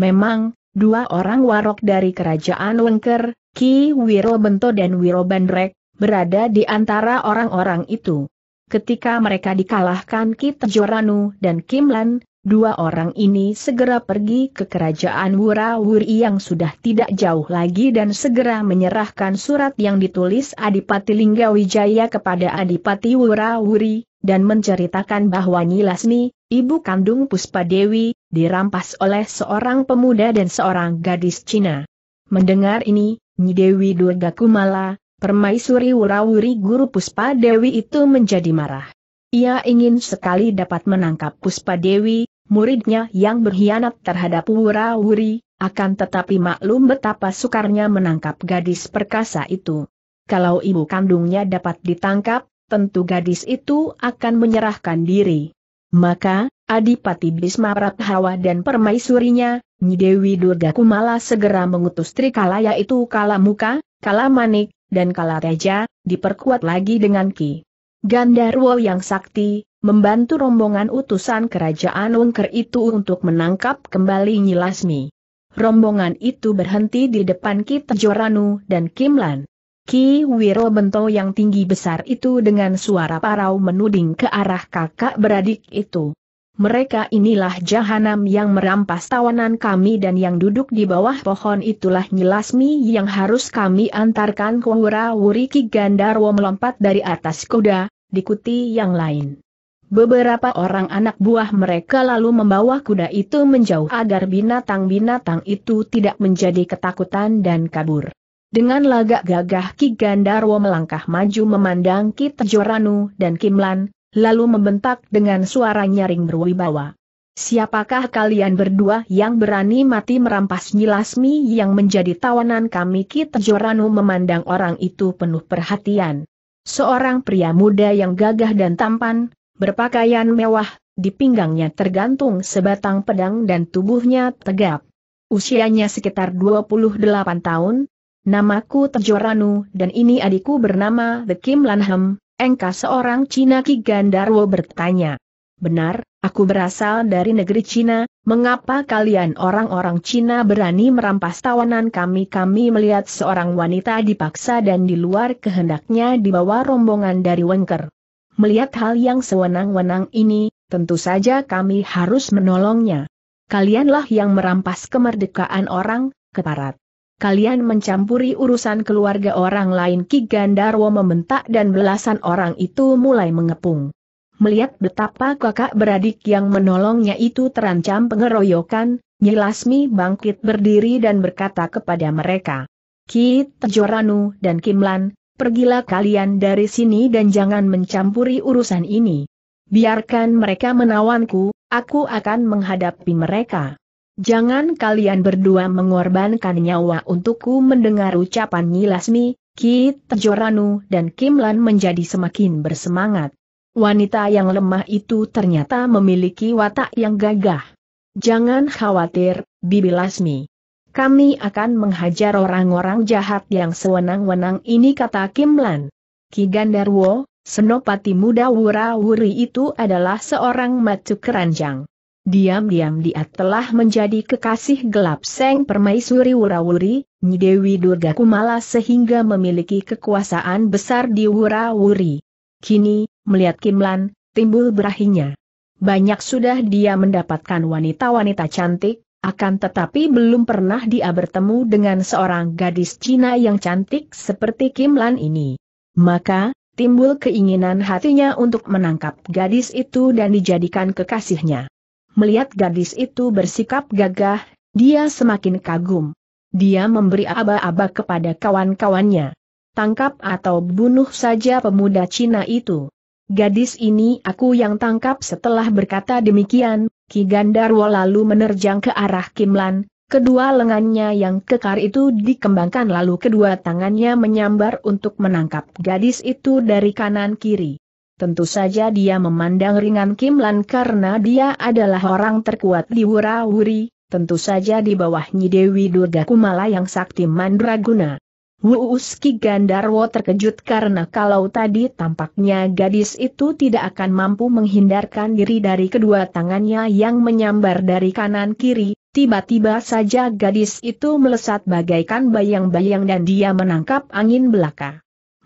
Memang, dua orang warok dari kerajaan Wengker, Ki Wirobento dan Wiro berada di antara orang-orang itu. Ketika mereka dikalahkan Ki Tejoranu dan Kimlan, dua orang ini segera pergi ke kerajaan Wura-Wuri yang sudah tidak jauh lagi dan segera menyerahkan surat yang ditulis Adipati Linggawijaya kepada Adipati Wura-Wuri, dan menceritakan bahwa Nyilasni, ibu kandung Puspa Dewi, dirampas oleh seorang pemuda dan seorang gadis Cina. Mendengar ini, Nyi Dewi Durga Kumala, permaisuri Wurawuri Guru Puspa Dewi itu menjadi marah. Ia ingin sekali dapat menangkap Puspa Dewi, muridnya yang berkhianat terhadap Wurawuri, akan tetapi maklum betapa sukarnya menangkap gadis perkasa itu. Kalau ibu kandungnya dapat ditangkap, tentu gadis itu akan menyerahkan diri. Maka, Adipati Bisma Prathawa dan permaisurinya, Nyidewi Durga Kumala segera mengutus Trikala itu kala muka, kala manik, dan kala raja, diperkuat lagi dengan Ki. Gandarwo yang sakti, membantu rombongan utusan kerajaan Wengker itu untuk menangkap kembali Nyilasmi. Rombongan itu berhenti di depan Ki Tejoranu dan Kimlan. Ki Wiro Bento yang tinggi besar itu dengan suara parau menuding ke arah kakak beradik itu. Mereka inilah jahanam yang merampas tawanan kami dan yang duduk di bawah pohon itulah nyilasmi yang harus kami antarkan ke Wura-Wuri Ki Gandarwo melompat dari atas kuda, dikuti yang lain. Beberapa orang anak buah mereka lalu membawa kuda itu menjauh agar binatang-binatang itu tidak menjadi ketakutan dan kabur. Dengan lagak gagah Ki Gandarwo melangkah maju memandang Ki Tejoranu dan Kimlan, lalu membentak dengan suara nyaring berwibawa. Siapakah kalian berdua yang berani mati merampas Nyilasmi yang menjadi tawanan kami? Ki Tejoranu memandang orang itu penuh perhatian. Seorang pria muda yang gagah dan tampan, berpakaian mewah, di pinggangnya tergantung sebatang pedang dan tubuhnya tegap. Usianya sekitar 28 tahun, Namaku Tejoranu dan ini adikku bernama The Kim Lanham, Engka seorang Cina Ki Gandarwo bertanya. Benar, aku berasal dari negeri Cina, mengapa kalian orang-orang Cina berani merampas tawanan kami? Kami melihat seorang wanita dipaksa dan di luar kehendaknya dibawa rombongan dari Wengker. Melihat hal yang sewenang-wenang ini, tentu saja kami harus menolongnya. Kalianlah yang merampas kemerdekaan orang, keparat kalian mencampuri urusan keluarga orang lain Ki Gandarwo membentak dan belasan orang itu mulai mengepung. Melihat betapa kakak beradik yang menolongnya itu terancam pengeroyokan, Nyilasmi bangkit berdiri dan berkata kepada mereka. Ki Tejoranu dan Kimlan, pergilah kalian dari sini dan jangan mencampuri urusan ini. Biarkan mereka menawanku, aku akan menghadapi mereka. Jangan kalian berdua mengorbankan nyawa untukku mendengar ucapan Nyilasmi, Kit Joranu dan Kimlan menjadi semakin bersemangat. Wanita yang lemah itu ternyata memiliki watak yang gagah. Jangan khawatir, Bibi Lasmi. Kami akan menghajar orang-orang jahat yang sewenang-wenang ini kata Kimlan. Lan. Ki Gandarwo, Senopati muda Wura-wuri itu adalah seorang matu keranjang. Diam-diam dia telah menjadi kekasih gelap Seng Permaisuri Wurawuri, Nyidewi Durga Kumala sehingga memiliki kekuasaan besar di Wurawuri. Kini, melihat Kimlan, timbul berahinya. Banyak sudah dia mendapatkan wanita-wanita cantik, akan tetapi belum pernah dia bertemu dengan seorang gadis Cina yang cantik seperti Kimlan ini. Maka, timbul keinginan hatinya untuk menangkap gadis itu dan dijadikan kekasihnya. Melihat gadis itu bersikap gagah, dia semakin kagum. Dia memberi aba-aba kepada kawan-kawannya. Tangkap atau bunuh saja pemuda Cina itu. Gadis ini aku yang tangkap setelah berkata demikian, Ki Gandarwo lalu menerjang ke arah Kimlan, kedua lengannya yang kekar itu dikembangkan lalu kedua tangannya menyambar untuk menangkap gadis itu dari kanan kiri. Tentu saja dia memandang ringan Kim Lan karena dia adalah orang terkuat di Wura-Wuri, tentu saja di bawahnya Dewi Durga Kumala yang sakti mandraguna. Wuuski Gandarwo terkejut karena kalau tadi tampaknya gadis itu tidak akan mampu menghindarkan diri dari kedua tangannya yang menyambar dari kanan kiri, tiba-tiba saja gadis itu melesat bagaikan bayang-bayang dan dia menangkap angin belaka.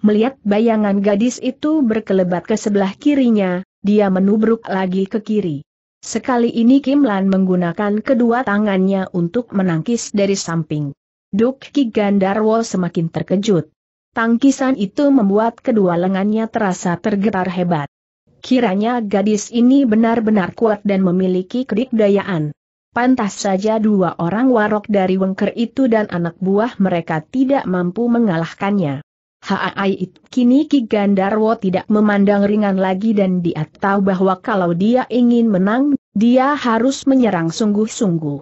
Melihat bayangan gadis itu berkelebat ke sebelah kirinya, dia menubruk lagi ke kiri. Sekali ini Kim Lan menggunakan kedua tangannya untuk menangkis dari samping. Duk Ki Gandarwo semakin terkejut. Tangkisan itu membuat kedua lengannya terasa tergetar hebat. Kiranya gadis ini benar-benar kuat dan memiliki kedikdayaan. Pantas saja dua orang warok dari Wengker itu dan anak buah mereka tidak mampu mengalahkannya. Haai kini Ki Gandarwo tidak memandang ringan lagi dan dia tahu bahwa kalau dia ingin menang, dia harus menyerang sungguh-sungguh.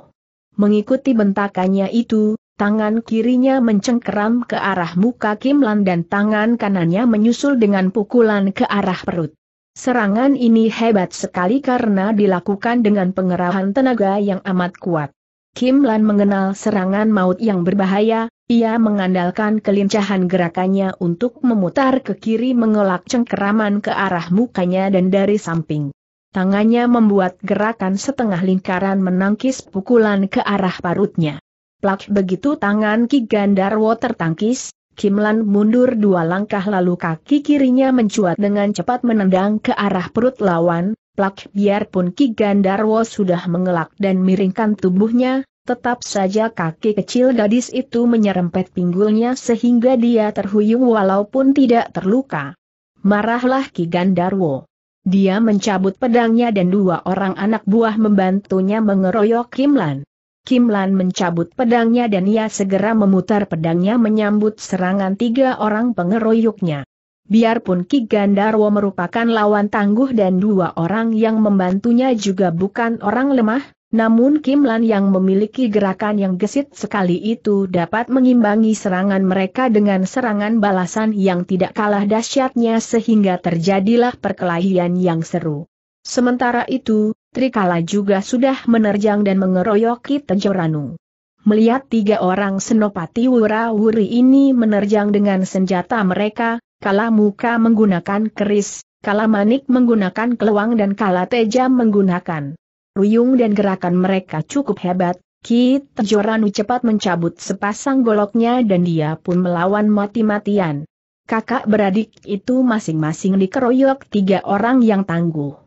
Mengikuti bentakannya itu, tangan kirinya mencengkeram ke arah muka Kim Lan dan tangan kanannya menyusul dengan pukulan ke arah perut. Serangan ini hebat sekali karena dilakukan dengan pengerahan tenaga yang amat kuat. Kim Lan mengenal serangan maut yang berbahaya, ia mengandalkan kelincahan gerakannya untuk memutar ke kiri mengelak cengkeraman ke arah mukanya dan dari samping. Tangannya membuat gerakan setengah lingkaran menangkis pukulan ke arah parutnya. Plak begitu tangan Ki Gandarwo tertangkis, Kimlan mundur dua langkah lalu kaki kirinya mencuat dengan cepat menendang ke arah perut lawan, Plak biarpun Ki Gandarwo sudah mengelak dan miringkan tubuhnya, Tetap saja kaki kecil gadis itu menyerempet pinggulnya sehingga dia terhuyung walaupun tidak terluka. Marahlah Ki Gandarwo. Dia mencabut pedangnya dan dua orang anak buah membantunya mengeroyok Kimlan. Kimlan mencabut pedangnya dan ia segera memutar pedangnya menyambut serangan tiga orang pengeroyoknya. Biarpun Ki Gandarwo merupakan lawan tangguh dan dua orang yang membantunya juga bukan orang lemah, namun Kim Lan yang memiliki gerakan yang gesit sekali itu dapat mengimbangi serangan mereka dengan serangan balasan yang tidak kalah dahsyatnya sehingga terjadilah perkelahian yang seru. Sementara itu, Trikala juga sudah menerjang dan mengeroyoki Tejoranu. Melihat tiga orang senopati wura-wuri ini menerjang dengan senjata mereka, kala muka menggunakan keris, kala manik menggunakan keluang dan kala teja menggunakan Ruyung dan gerakan mereka cukup hebat, Ki Tejoranu cepat mencabut sepasang goloknya dan dia pun melawan mati-matian. Kakak beradik itu masing-masing dikeroyok tiga orang yang tangguh.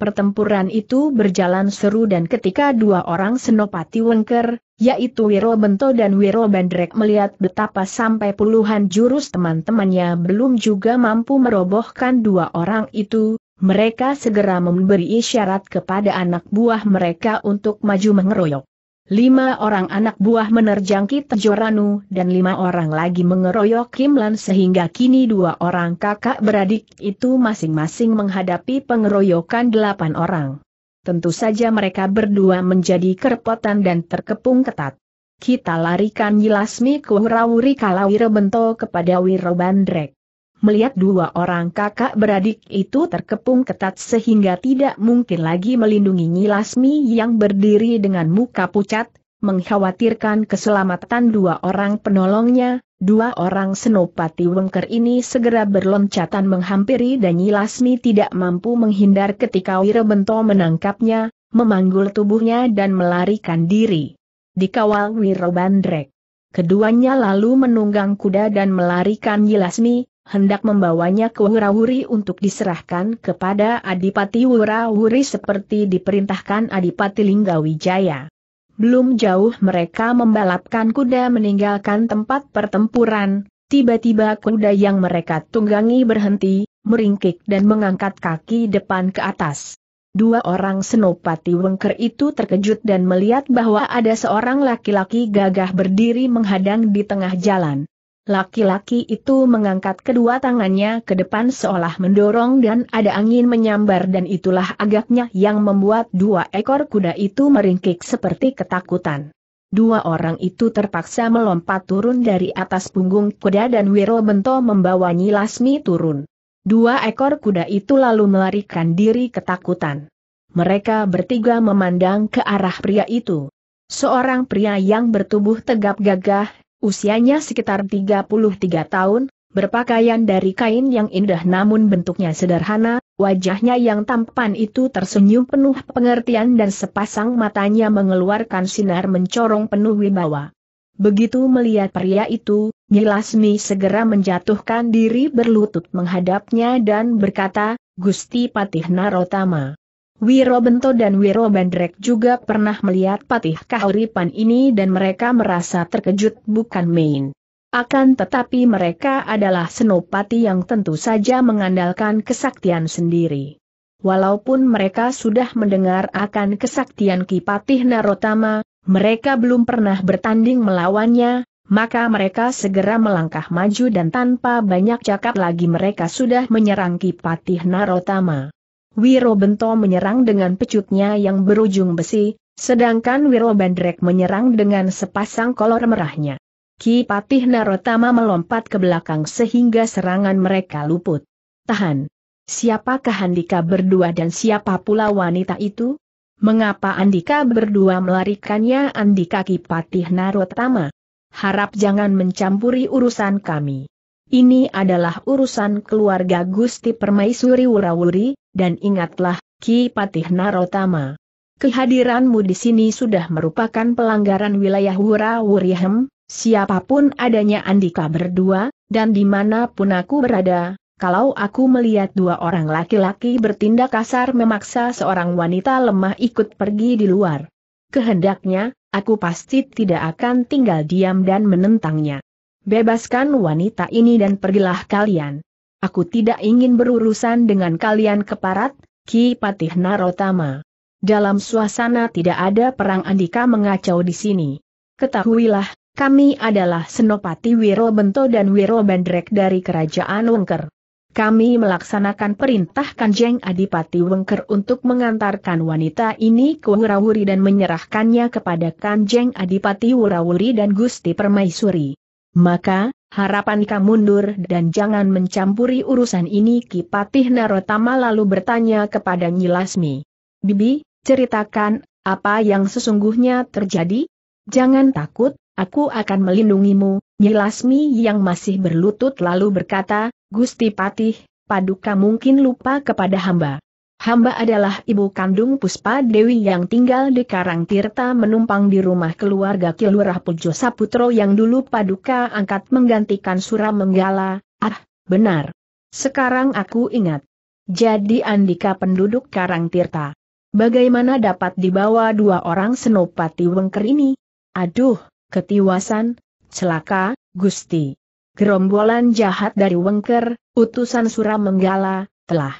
Pertempuran itu berjalan seru dan ketika dua orang senopati wengker, yaitu Wiro Bento dan Wiro Bandrek melihat betapa sampai puluhan jurus teman-temannya belum juga mampu merobohkan dua orang itu, mereka segera memberi isyarat kepada anak buah mereka untuk maju mengeroyok. Lima orang anak buah menerjang menerjangki Joranu dan lima orang lagi mengeroyok Kimlan sehingga kini dua orang kakak beradik itu masing-masing menghadapi pengeroyokan delapan orang. Tentu saja mereka berdua menjadi kerepotan dan terkepung ketat. Kita larikan Yilasmi Kuhrawuri Wurawuri Bento kepada Wirobandrek melihat dua orang kakak beradik itu terkepung ketat sehingga tidak mungkin lagi melindungi Nyilasmi yang berdiri dengan muka pucat, mengkhawatirkan keselamatan dua orang penolongnya, dua orang senopati wengker ini segera berloncatan menghampiri dan Nyilasmi tidak mampu menghindar ketika Wirebento menangkapnya, memanggul tubuhnya dan melarikan diri. Dikawal Wirabandrek, Keduanya lalu menunggang kuda dan melarikan Nyilasmi, hendak membawanya ke Wurawuri untuk diserahkan kepada Adipati Wurawuri seperti diperintahkan Adipati Linggawijaya. Belum jauh mereka membalapkan kuda meninggalkan tempat pertempuran, tiba-tiba kuda yang mereka tunggangi berhenti, meringkik dan mengangkat kaki depan ke atas. Dua orang senopati wengker itu terkejut dan melihat bahwa ada seorang laki-laki gagah berdiri menghadang di tengah jalan. Laki-laki itu mengangkat kedua tangannya ke depan seolah mendorong dan ada angin menyambar dan itulah agaknya yang membuat dua ekor kuda itu meringkik seperti ketakutan. Dua orang itu terpaksa melompat turun dari atas punggung kuda dan Wiro Bento membawa Nyi Lasmi turun. Dua ekor kuda itu lalu melarikan diri ketakutan. Mereka bertiga memandang ke arah pria itu. Seorang pria yang bertubuh tegap gagah, Usianya sekitar 33 tahun, berpakaian dari kain yang indah namun bentuknya sederhana, wajahnya yang tampan itu tersenyum penuh pengertian dan sepasang matanya mengeluarkan sinar mencorong penuh wibawa. Begitu melihat pria itu, Nyilasmi segera menjatuhkan diri berlutut menghadapnya dan berkata, Gusti Patih Narotama. Wirobento dan Wiro juga pernah melihat patih kahuripan ini dan mereka merasa terkejut bukan main. Akan tetapi mereka adalah senopati yang tentu saja mengandalkan kesaktian sendiri. Walaupun mereka sudah mendengar akan kesaktian Kipatih Narotama, mereka belum pernah bertanding melawannya, maka mereka segera melangkah maju dan tanpa banyak cakap lagi mereka sudah menyerang Kipatih Narotama. Wiro Bento menyerang dengan pecutnya yang berujung besi, sedangkan Wiro Bandrek menyerang dengan sepasang kolor merahnya. Ki Patih Narotama melompat ke belakang sehingga serangan mereka luput. Tahan. Siapakah Andika berdua dan siapa pula wanita itu? Mengapa Andika berdua melarikannya Andika Ki Patih Narotama? Harap jangan mencampuri urusan kami. Ini adalah urusan keluarga Gusti Permaisuri Wurawuri, dan ingatlah, Ki Patih Narotama. Kehadiranmu di sini sudah merupakan pelanggaran wilayah Wurawurihem, siapapun adanya Andika berdua, dan dimanapun aku berada, kalau aku melihat dua orang laki-laki bertindak kasar memaksa seorang wanita lemah ikut pergi di luar. Kehendaknya, aku pasti tidak akan tinggal diam dan menentangnya bebaskan wanita ini dan pergilah kalian. Aku tidak ingin berurusan dengan kalian keparat, Ki Patih Narotama. Dalam suasana tidak ada perang Andika mengacau di sini. Ketahuilah, kami adalah Senopati Wiro Bento dan Wiro Wirobendrek dari Kerajaan Wengker. Kami melaksanakan perintah Kanjeng Adipati Wengker untuk mengantarkan wanita ini ke Wurawuri dan menyerahkannya kepada Kanjeng Adipati Wurawuri dan Gusti Permaisuri. Maka, harapan kamu mundur dan jangan mencampuri urusan ini Kipatih Narotama lalu bertanya kepada Nyilasmi. Bibi, ceritakan, apa yang sesungguhnya terjadi? Jangan takut, aku akan melindungimu, Nyilasmi yang masih berlutut lalu berkata, Gusti Patih, Paduka mungkin lupa kepada hamba. Hamba adalah ibu kandung Puspa Dewi yang tinggal di Karang Tirta menumpang di rumah keluarga Kilurah Pujo Saputro yang dulu paduka angkat menggantikan menggala, Ah, benar. Sekarang aku ingat. Jadi Andika penduduk Karang Tirta. Bagaimana dapat dibawa dua orang senopati wengker ini? Aduh, ketiwasan, celaka, gusti. Gerombolan jahat dari wengker, utusan menggala, telah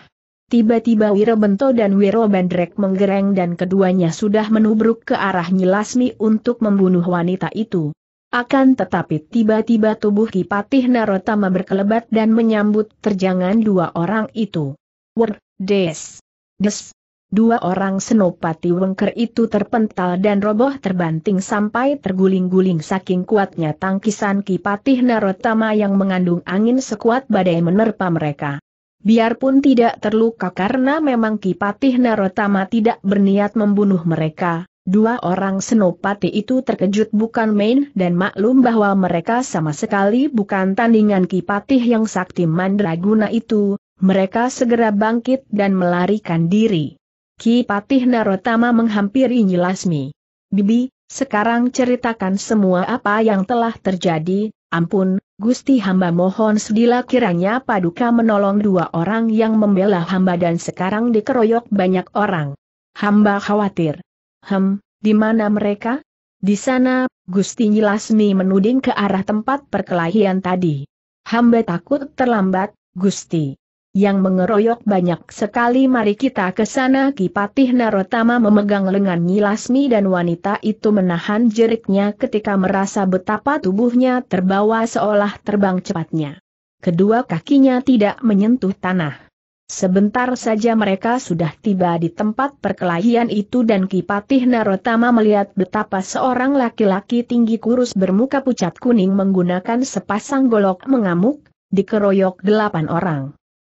Tiba-tiba Wirobento dan Wiro Bandrek menggereng dan keduanya sudah menubruk ke arah Nyilasmi untuk membunuh wanita itu. Akan tetapi tiba-tiba tubuh Kipatih Narotama berkelebat dan menyambut terjangan dua orang itu. Wer, des, des. Dua orang senopati wengker itu terpental dan roboh terbanting sampai terguling-guling saking kuatnya tangkisan Kipatih Narotama yang mengandung angin sekuat badai menerpa mereka biarpun tidak terluka karena memang Kipatih Narotama tidak berniat membunuh mereka. Dua orang senopati itu terkejut bukan main dan maklum bahwa mereka sama sekali bukan tandingan Kipatih yang sakti mandraguna itu, mereka segera bangkit dan melarikan diri. Kipatih Narotama menghampiri Nyilasmi. Bibi, sekarang ceritakan semua apa yang telah terjadi, ampun, Gusti hamba mohon sedila kiranya paduka menolong dua orang yang membela hamba dan sekarang dikeroyok banyak orang. Hamba khawatir. Hem, di mana mereka? Di sana, Gusti Nyilasmi menuding ke arah tempat perkelahian tadi. Hamba takut terlambat, Gusti yang mengeroyok banyak sekali mari kita ke sana Kipatih Narotama memegang lengan Nyilasmi dan wanita itu menahan jeritnya ketika merasa betapa tubuhnya terbawa seolah terbang cepatnya. Kedua kakinya tidak menyentuh tanah. Sebentar saja mereka sudah tiba di tempat perkelahian itu dan Kipatih Narotama melihat betapa seorang laki-laki tinggi kurus bermuka pucat kuning menggunakan sepasang golok mengamuk, dikeroyok delapan orang.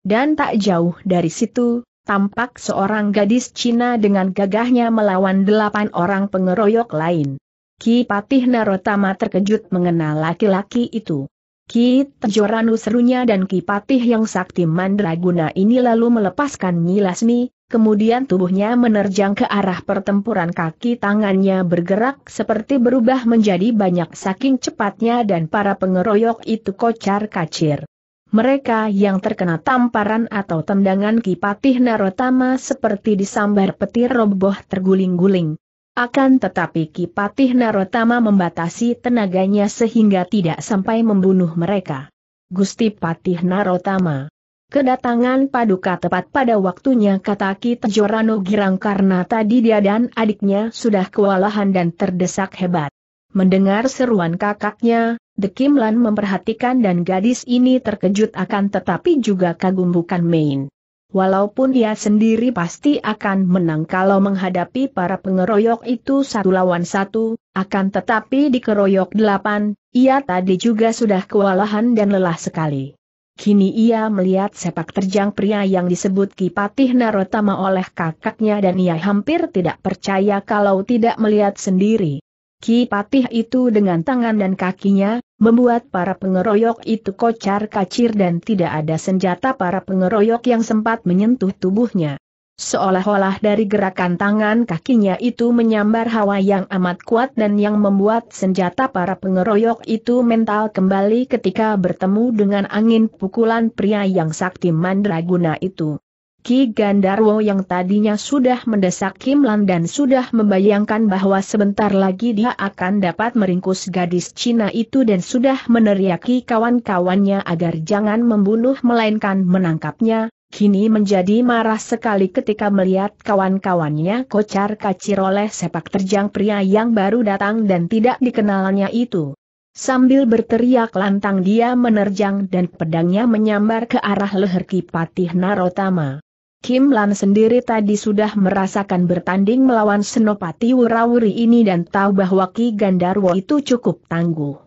Dan tak jauh dari situ, tampak seorang gadis Cina dengan gagahnya melawan delapan orang pengeroyok lain. Ki Patih Narotama terkejut mengenal laki-laki itu. Ki Tejoranu serunya dan Ki Patih yang sakti mandraguna ini lalu melepaskan Nyilasmi, kemudian tubuhnya menerjang ke arah pertempuran kaki tangannya bergerak seperti berubah menjadi banyak saking cepatnya dan para pengeroyok itu kocar kacir. Mereka yang terkena tamparan atau tendangan kipatih Narotama seperti disambar petir roboh terguling-guling. Akan tetapi kipatih Narotama membatasi tenaganya sehingga tidak sampai membunuh mereka. Gusti Patih Narotama. Kedatangan Paduka tepat pada waktunya kata Kitejorano girang karena tadi dia dan adiknya sudah kewalahan dan terdesak hebat. Mendengar seruan kakaknya, The Kim Lan memperhatikan dan gadis ini terkejut akan tetapi juga kagum bukan main. Walaupun dia sendiri pasti akan menang kalau menghadapi para pengeroyok itu satu lawan satu, akan tetapi dikeroyok delapan, ia tadi juga sudah kewalahan dan lelah sekali. Kini ia melihat sepak terjang pria yang disebut Kipatih Narotama oleh kakaknya dan ia hampir tidak percaya kalau tidak melihat sendiri. Ki Patih itu dengan tangan dan kakinya, membuat para pengeroyok itu kocar kacir dan tidak ada senjata para pengeroyok yang sempat menyentuh tubuhnya. Seolah-olah dari gerakan tangan kakinya itu menyambar hawa yang amat kuat dan yang membuat senjata para pengeroyok itu mental kembali ketika bertemu dengan angin pukulan pria yang sakti mandraguna itu. Ki Gandarwo yang tadinya sudah mendesak Kim Lan dan sudah membayangkan bahwa sebentar lagi dia akan dapat meringkus gadis Cina itu dan sudah meneriaki kawan-kawannya agar jangan membunuh melainkan menangkapnya, kini menjadi marah sekali ketika melihat kawan-kawannya kocar kacir oleh sepak terjang pria yang baru datang dan tidak dikenalnya itu. Sambil berteriak lantang dia menerjang dan pedangnya menyambar ke arah leher Kipatih Narotama. Kim Lan sendiri tadi sudah merasakan bertanding melawan Senopati Wurawuri ini dan tahu bahwa Ki Gandarwo itu cukup tangguh.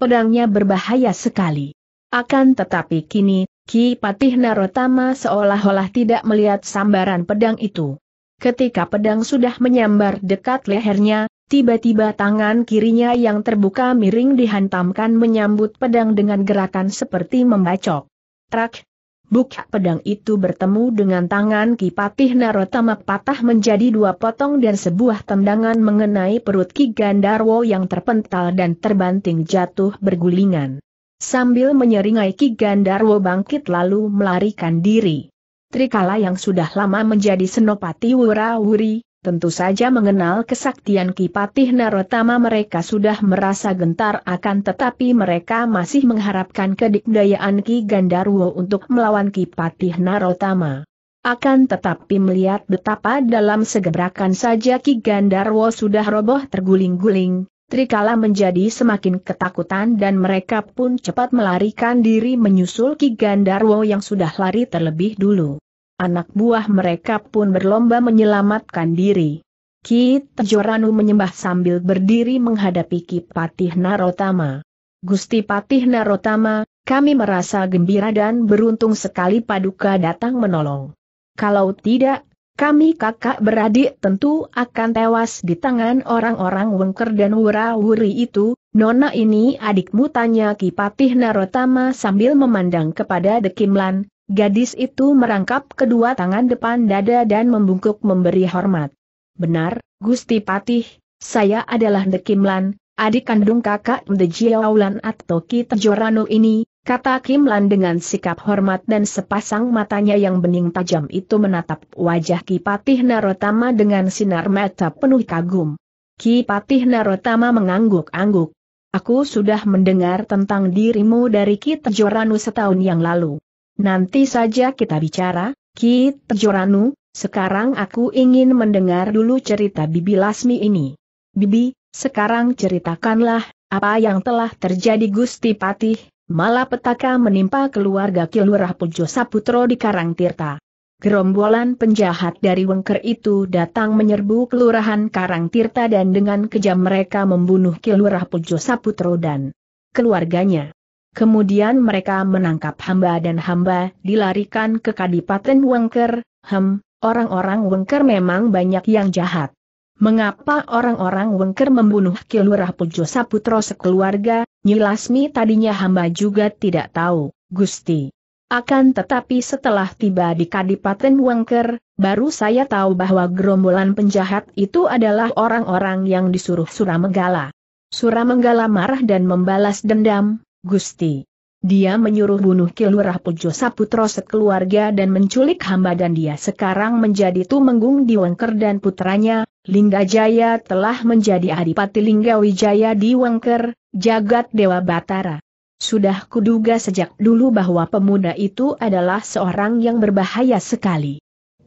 Pedangnya berbahaya sekali. Akan tetapi kini, Ki Patih Narotama seolah-olah tidak melihat sambaran pedang itu. Ketika pedang sudah menyambar dekat lehernya, tiba-tiba tangan kirinya yang terbuka miring dihantamkan menyambut pedang dengan gerakan seperti membacok. Trak, Buka pedang itu bertemu dengan tangan Kipatih Narotama patah menjadi dua potong dan sebuah tendangan mengenai perut Ki Gandarwo yang terpental dan terbanting jatuh bergulingan. Sambil menyeringai Ki Gandarwo bangkit lalu melarikan diri. Trikala yang sudah lama menjadi senopati wura-wuri, tentu saja mengenal kesaktian Kipatih Narotama mereka sudah merasa gentar akan tetapi mereka masih mengharapkan kedikdayaan Ki Gandarwo untuk melawan Kipatih Narotama. Akan tetapi melihat betapa dalam segebrakan saja Ki Gandarwo sudah roboh terguling-guling, Trikala menjadi semakin ketakutan dan mereka pun cepat melarikan diri menyusul Ki Gandarwo yang sudah lari terlebih dulu. Anak buah mereka pun berlomba menyelamatkan diri. Ki Joranu menyembah sambil berdiri menghadapi Ki Patih Narotama. Gusti Patih Narotama, kami merasa gembira dan beruntung sekali Paduka datang menolong. Kalau tidak, kami kakak beradik tentu akan tewas di tangan orang-orang wengker dan wura-wuri itu, Nona ini adikmu tanya Kipatih Narotama sambil memandang kepada Dekimlan, Gadis itu merangkap kedua tangan depan dada dan membungkuk memberi hormat. Benar, Gusti Patih, saya adalah Dekimlan, adik kandung kakak The Jiaulan atau Kitajorano ini, kata Kimlan dengan sikap hormat dan sepasang matanya yang bening tajam itu menatap wajah Kipatih Narotama dengan sinar mata penuh kagum. Kipatih Narotama mengangguk-angguk. Aku sudah mendengar tentang dirimu dari Kitajoranu setahun yang lalu. Nanti saja kita bicara, Ki Joranu, sekarang aku ingin mendengar dulu cerita Bibi Lasmi ini. Bibi, sekarang ceritakanlah, apa yang telah terjadi Gusti Patih, malapetaka menimpa keluarga Kilurah Pujo Saputro di Karangtirta. Gerombolan penjahat dari Wengker itu datang menyerbu Kelurahan Karangtirta dan dengan kejam mereka membunuh Kilurah Pujo Saputro dan keluarganya. Kemudian mereka menangkap hamba dan hamba dilarikan ke Kadipaten Wengker, hem, orang-orang Wengker memang banyak yang jahat. Mengapa orang-orang Wengker membunuh Kilurah Pujo Saputro sekeluarga, Nyilasmi tadinya hamba juga tidak tahu, Gusti. Akan tetapi setelah tiba di Kadipaten Wengker, baru saya tahu bahwa gerombolan penjahat itu adalah orang-orang yang disuruh Suramenggala. Suramenggala marah dan membalas dendam, Gusti. Dia menyuruh bunuh Kilurah Pujo Saputro sekeluarga dan menculik hamba dan dia sekarang menjadi Tumenggung di Wengker dan putranya, Lingga Jaya telah menjadi Adipati Lingga Wijaya di Wengker, jagat Dewa Batara. Sudah kuduga sejak dulu bahwa pemuda itu adalah seorang yang berbahaya sekali.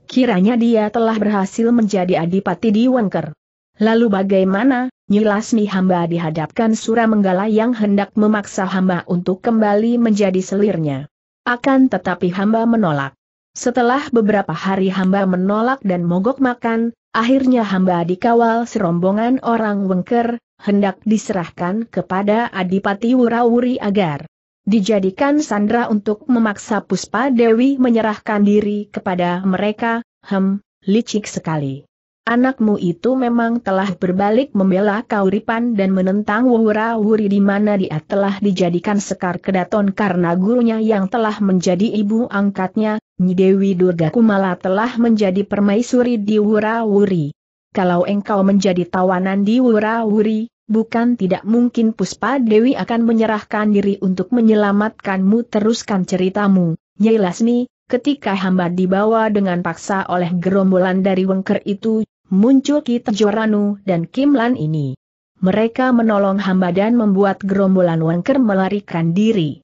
Kiranya dia telah berhasil menjadi Adipati di Wengker. Lalu bagaimana, Nyilasmi hamba dihadapkan menggala yang hendak memaksa hamba untuk kembali menjadi selirnya. Akan tetapi hamba menolak. Setelah beberapa hari hamba menolak dan mogok makan, akhirnya hamba dikawal serombongan orang wengker, hendak diserahkan kepada Adipati Wurawuri agar dijadikan sandra untuk memaksa Puspa Dewi menyerahkan diri kepada mereka, hem, licik sekali. Anakmu itu memang telah berbalik membela Kauripan dan menentang Wuhura-wuri di mana dia telah dijadikan sekar kedaton karena gurunya yang telah menjadi ibu angkatnya, Nyidewi Durga Kumala telah menjadi permaisuri di Wuhura-wuri. Kalau engkau menjadi tawanan di Wuhura-wuri, bukan tidak mungkin Puspa Dewi akan menyerahkan diri untuk menyelamatkanmu teruskan ceritamu, Nyai Lasmi, Ketika hamba dibawa dengan paksa oleh gerombolan dari wengker itu, muncul Ki Tejoranu dan Kim Lan ini. Mereka menolong hamba dan membuat gerombolan Wangker melarikan diri.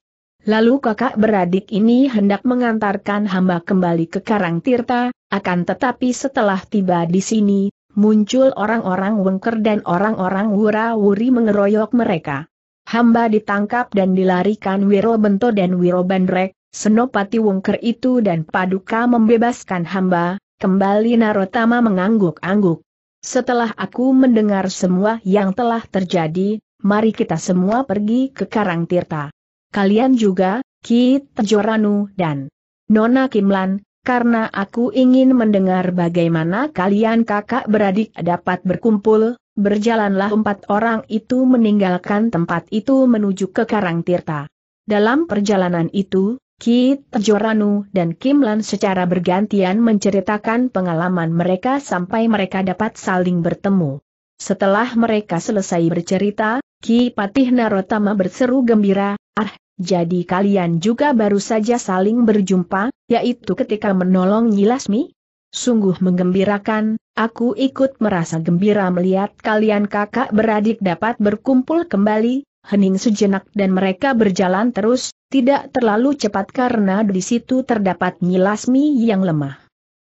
Lalu kakak beradik ini hendak mengantarkan hamba kembali ke Karang Tirta, akan tetapi setelah tiba di sini, muncul orang-orang Wengker dan orang-orang Wura-Wuri mengeroyok mereka. Hamba ditangkap dan dilarikan Wiro Bento dan Wiro Bandrek, Senopati Wengker itu dan Paduka membebaskan hamba, Kembali Narotama mengangguk-angguk. Setelah aku mendengar semua yang telah terjadi, mari kita semua pergi ke Karang Tirta. Kalian juga, Ki Tejoranu dan Nona Kimlan, karena aku ingin mendengar bagaimana kalian kakak beradik dapat berkumpul, berjalanlah empat orang itu meninggalkan tempat itu menuju ke Karang Tirta. Dalam perjalanan itu, Ki, Joranu dan Kim Lan secara bergantian menceritakan pengalaman mereka sampai mereka dapat saling bertemu. Setelah mereka selesai bercerita, Ki Patih Narotama berseru gembira, Ah, jadi kalian juga baru saja saling berjumpa, yaitu ketika menolong Nyilasmi? Sungguh menggembirakan, aku ikut merasa gembira melihat kalian kakak beradik dapat berkumpul kembali, hening sejenak dan mereka berjalan terus, tidak terlalu cepat karena di situ terdapat nyilasmi yang lemah.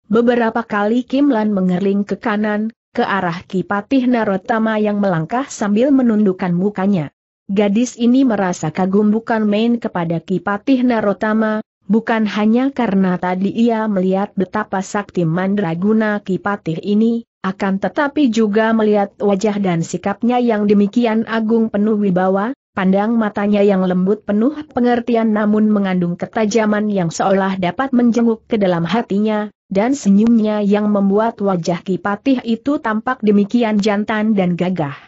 Beberapa kali Kim Lan mengerling ke kanan, ke arah Kipatih Narotama yang melangkah sambil menundukkan mukanya. Gadis ini merasa kagum bukan main kepada Kipatih Narotama, bukan hanya karena tadi ia melihat betapa sakti mandraguna Kipatih ini, akan tetapi juga melihat wajah dan sikapnya yang demikian agung penuh wibawa, pandang matanya yang lembut penuh pengertian namun mengandung ketajaman yang seolah dapat menjenguk ke dalam hatinya, dan senyumnya yang membuat wajah Kipatih itu tampak demikian jantan dan gagah.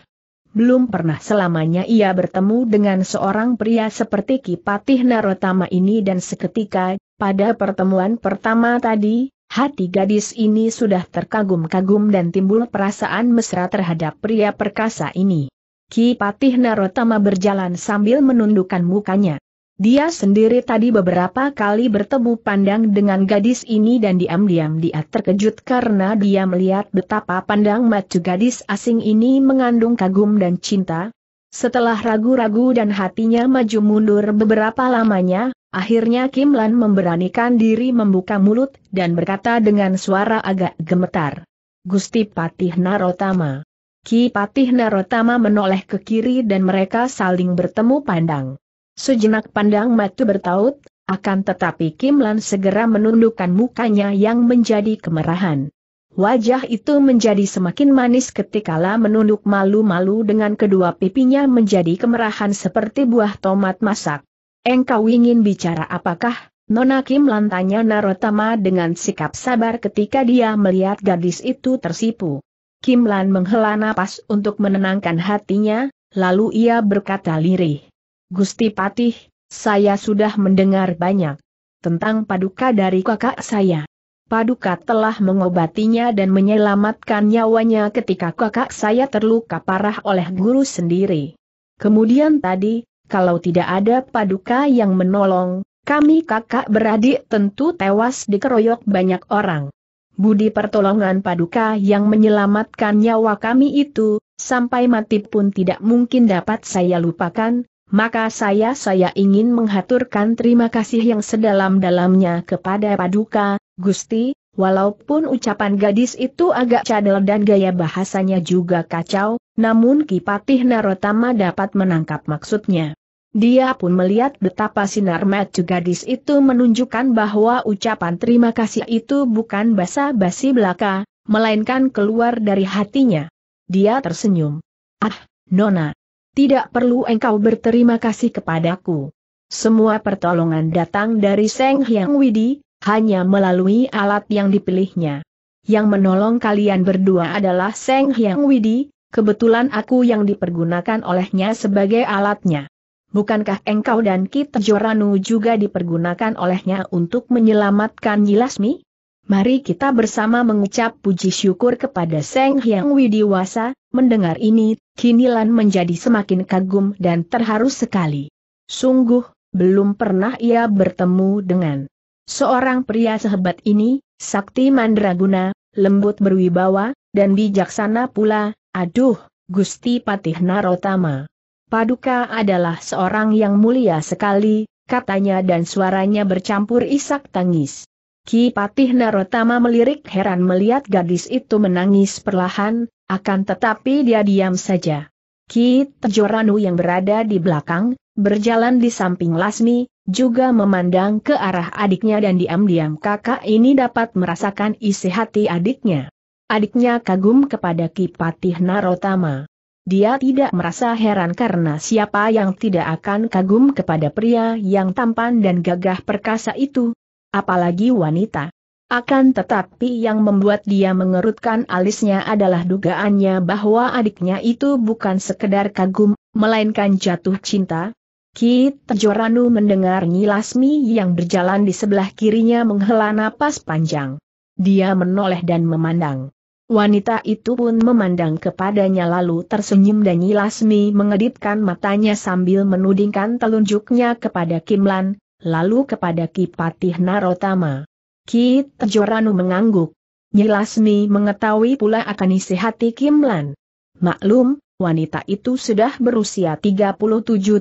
Belum pernah selamanya ia bertemu dengan seorang pria seperti Kipatih Narotama ini dan seketika, pada pertemuan pertama tadi, Hati gadis ini sudah terkagum-kagum dan timbul perasaan mesra terhadap pria perkasa ini. Ki Patih Narotama berjalan sambil menundukkan mukanya. Dia sendiri tadi beberapa kali bertemu pandang dengan gadis ini dan diam-diam dia terkejut karena dia melihat betapa pandang maju gadis asing ini mengandung kagum dan cinta, setelah ragu-ragu dan hatinya maju mundur beberapa lamanya, akhirnya Kim Lan memberanikan diri membuka mulut dan berkata dengan suara agak gemetar. Gusti Patih Narotama. Ki Patih Narotama menoleh ke kiri dan mereka saling bertemu pandang. Sejenak pandang matu bertaut, akan tetapi Kim Lan segera menundukkan mukanya yang menjadi kemerahan. Wajah itu menjadi semakin manis ketika ketikala menunduk malu-malu dengan kedua pipinya menjadi kemerahan seperti buah tomat masak. Engkau ingin bicara apakah? Nona Kim lantanya Narotama dengan sikap sabar ketika dia melihat gadis itu tersipu. Kim Lan menghela napas untuk menenangkan hatinya, lalu ia berkata lirih. Gusti Patih, saya sudah mendengar banyak tentang paduka dari kakak saya. Paduka telah mengobatinya dan menyelamatkan nyawanya ketika kakak saya terluka parah oleh guru sendiri. Kemudian tadi, kalau tidak ada Paduka yang menolong, kami kakak beradik tentu tewas dikeroyok banyak orang. Budi pertolongan Paduka yang menyelamatkan nyawa kami itu, sampai mati pun tidak mungkin dapat saya lupakan, maka saya-saya ingin menghaturkan terima kasih yang sedalam-dalamnya kepada Paduka, Gusti, walaupun ucapan gadis itu agak cadel dan gaya bahasanya juga kacau, namun Kipatih Narotama dapat menangkap maksudnya. Dia pun melihat betapa sinar mata gadis itu menunjukkan bahwa ucapan terima kasih itu bukan basa-basi belaka, melainkan keluar dari hatinya. Dia tersenyum. Ah, Nona, tidak perlu engkau berterima kasih kepadaku. Semua pertolongan datang dari Seng Hyang Widi, hanya melalui alat yang dipilihnya. Yang menolong kalian berdua adalah Seng Hyang Widi, kebetulan aku yang dipergunakan olehnya sebagai alatnya. Bukankah engkau dan kita Joranu juga dipergunakan olehnya untuk menyelamatkan Yilasmi? Mari kita bersama mengucap puji syukur kepada Seng Hyang Widiwasa, Mendengar ini, Kinilan menjadi semakin kagum dan terharu sekali. Sungguh, belum pernah ia bertemu dengan seorang pria sehebat ini, sakti mandraguna, lembut berwibawa, dan bijaksana pula, aduh, Gusti Patih Narotama. Paduka adalah seorang yang mulia sekali, katanya dan suaranya bercampur isak tangis. Ki Patih Narotama melirik heran melihat gadis itu menangis perlahan, akan tetapi dia diam saja. Ki Tejoranu yang berada di belakang, berjalan di samping Lasmi, juga memandang ke arah adiknya dan diam-diam kakak ini dapat merasakan isi hati adiknya. Adiknya kagum kepada Ki Patih Narotama. Dia tidak merasa heran karena siapa yang tidak akan kagum kepada pria yang tampan dan gagah perkasa itu, apalagi wanita. Akan tetapi yang membuat dia mengerutkan alisnya adalah dugaannya bahwa adiknya itu bukan sekedar kagum, melainkan jatuh cinta. Kit Joranu mendengar Nyilasmi yang berjalan di sebelah kirinya menghela napas panjang. Dia menoleh dan memandang. Wanita itu pun memandang kepadanya lalu tersenyum dan Nyilasmi mengedipkan matanya sambil menudingkan telunjuknya kepada Kimlan, lalu kepada Kipatih Narotama. Ki Tejoranu mengangguk. Nyilasmi mengetahui pula akan isi hati Kim Lan. Maklum, wanita itu sudah berusia 37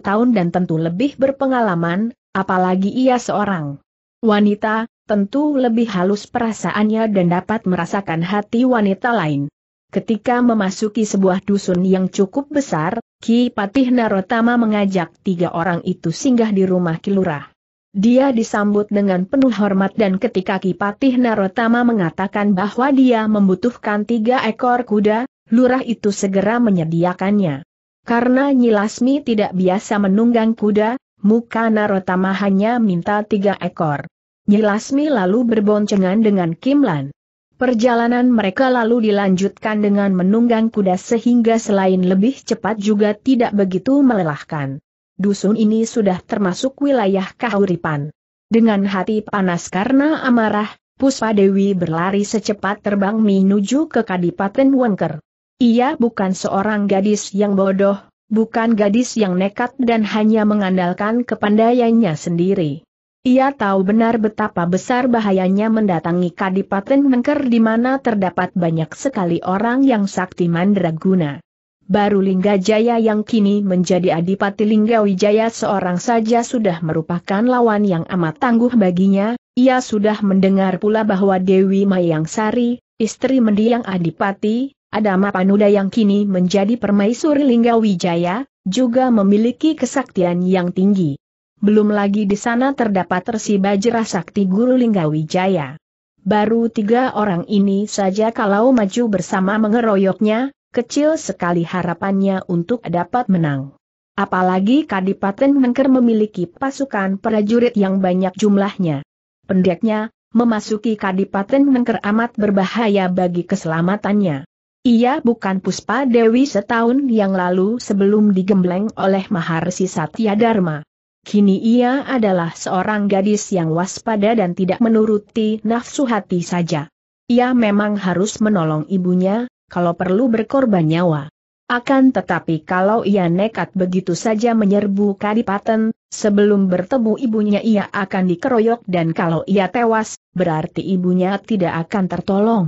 tahun dan tentu lebih berpengalaman, apalagi ia seorang wanita, tentu lebih halus perasaannya dan dapat merasakan hati wanita lain. Ketika memasuki sebuah dusun yang cukup besar, Ki Patih Narotama mengajak tiga orang itu singgah di rumah Kilurah. Dia disambut dengan penuh hormat dan ketika Kipatih Narotama mengatakan bahwa dia membutuhkan tiga ekor kuda, lurah itu segera menyediakannya. Karena Nyilasmi tidak biasa menunggang kuda, muka Narotama hanya minta tiga ekor. Nyilasmi lalu berboncengan dengan Kimlan. Perjalanan mereka lalu dilanjutkan dengan menunggang kuda sehingga selain lebih cepat juga tidak begitu melelahkan dusun ini sudah termasuk wilayah kahuripan. Dengan hati panas karena amarah, Puspa Dewi berlari secepat terbang menuju ke Kadipaten Wengker. Ia bukan seorang gadis yang bodoh, bukan gadis yang nekat dan hanya mengandalkan kepandaiannya sendiri. Ia tahu benar betapa besar bahayanya mendatangi Kadipaten Wengker di mana terdapat banyak sekali orang yang sakti mandraguna baru Lingga Jaya yang kini menjadi Adipati Wijaya seorang saja sudah merupakan lawan yang amat tangguh baginya, ia sudah mendengar pula bahwa Dewi Mayang Sari, istri mendiang Adipati, Adama Panuda yang kini menjadi permaisuri Wijaya, juga memiliki kesaktian yang tinggi. Belum lagi di sana terdapat Bajra Sakti Guru Wijaya. Baru tiga orang ini saja kalau maju bersama mengeroyoknya, kecil sekali harapannya untuk dapat menang. Apalagi Kadipaten Mengker memiliki pasukan prajurit yang banyak jumlahnya. Pendeknya, memasuki Kadipaten Mengker amat berbahaya bagi keselamatannya. Ia bukan Puspa Dewi setahun yang lalu sebelum digembleng oleh Maharsi Satya Dharma. Kini ia adalah seorang gadis yang waspada dan tidak menuruti nafsu hati saja. Ia memang harus menolong ibunya, kalau perlu berkorban nyawa. Akan tetapi kalau ia nekat begitu saja menyerbu Kadipaten, sebelum bertemu ibunya ia akan dikeroyok dan kalau ia tewas, berarti ibunya tidak akan tertolong.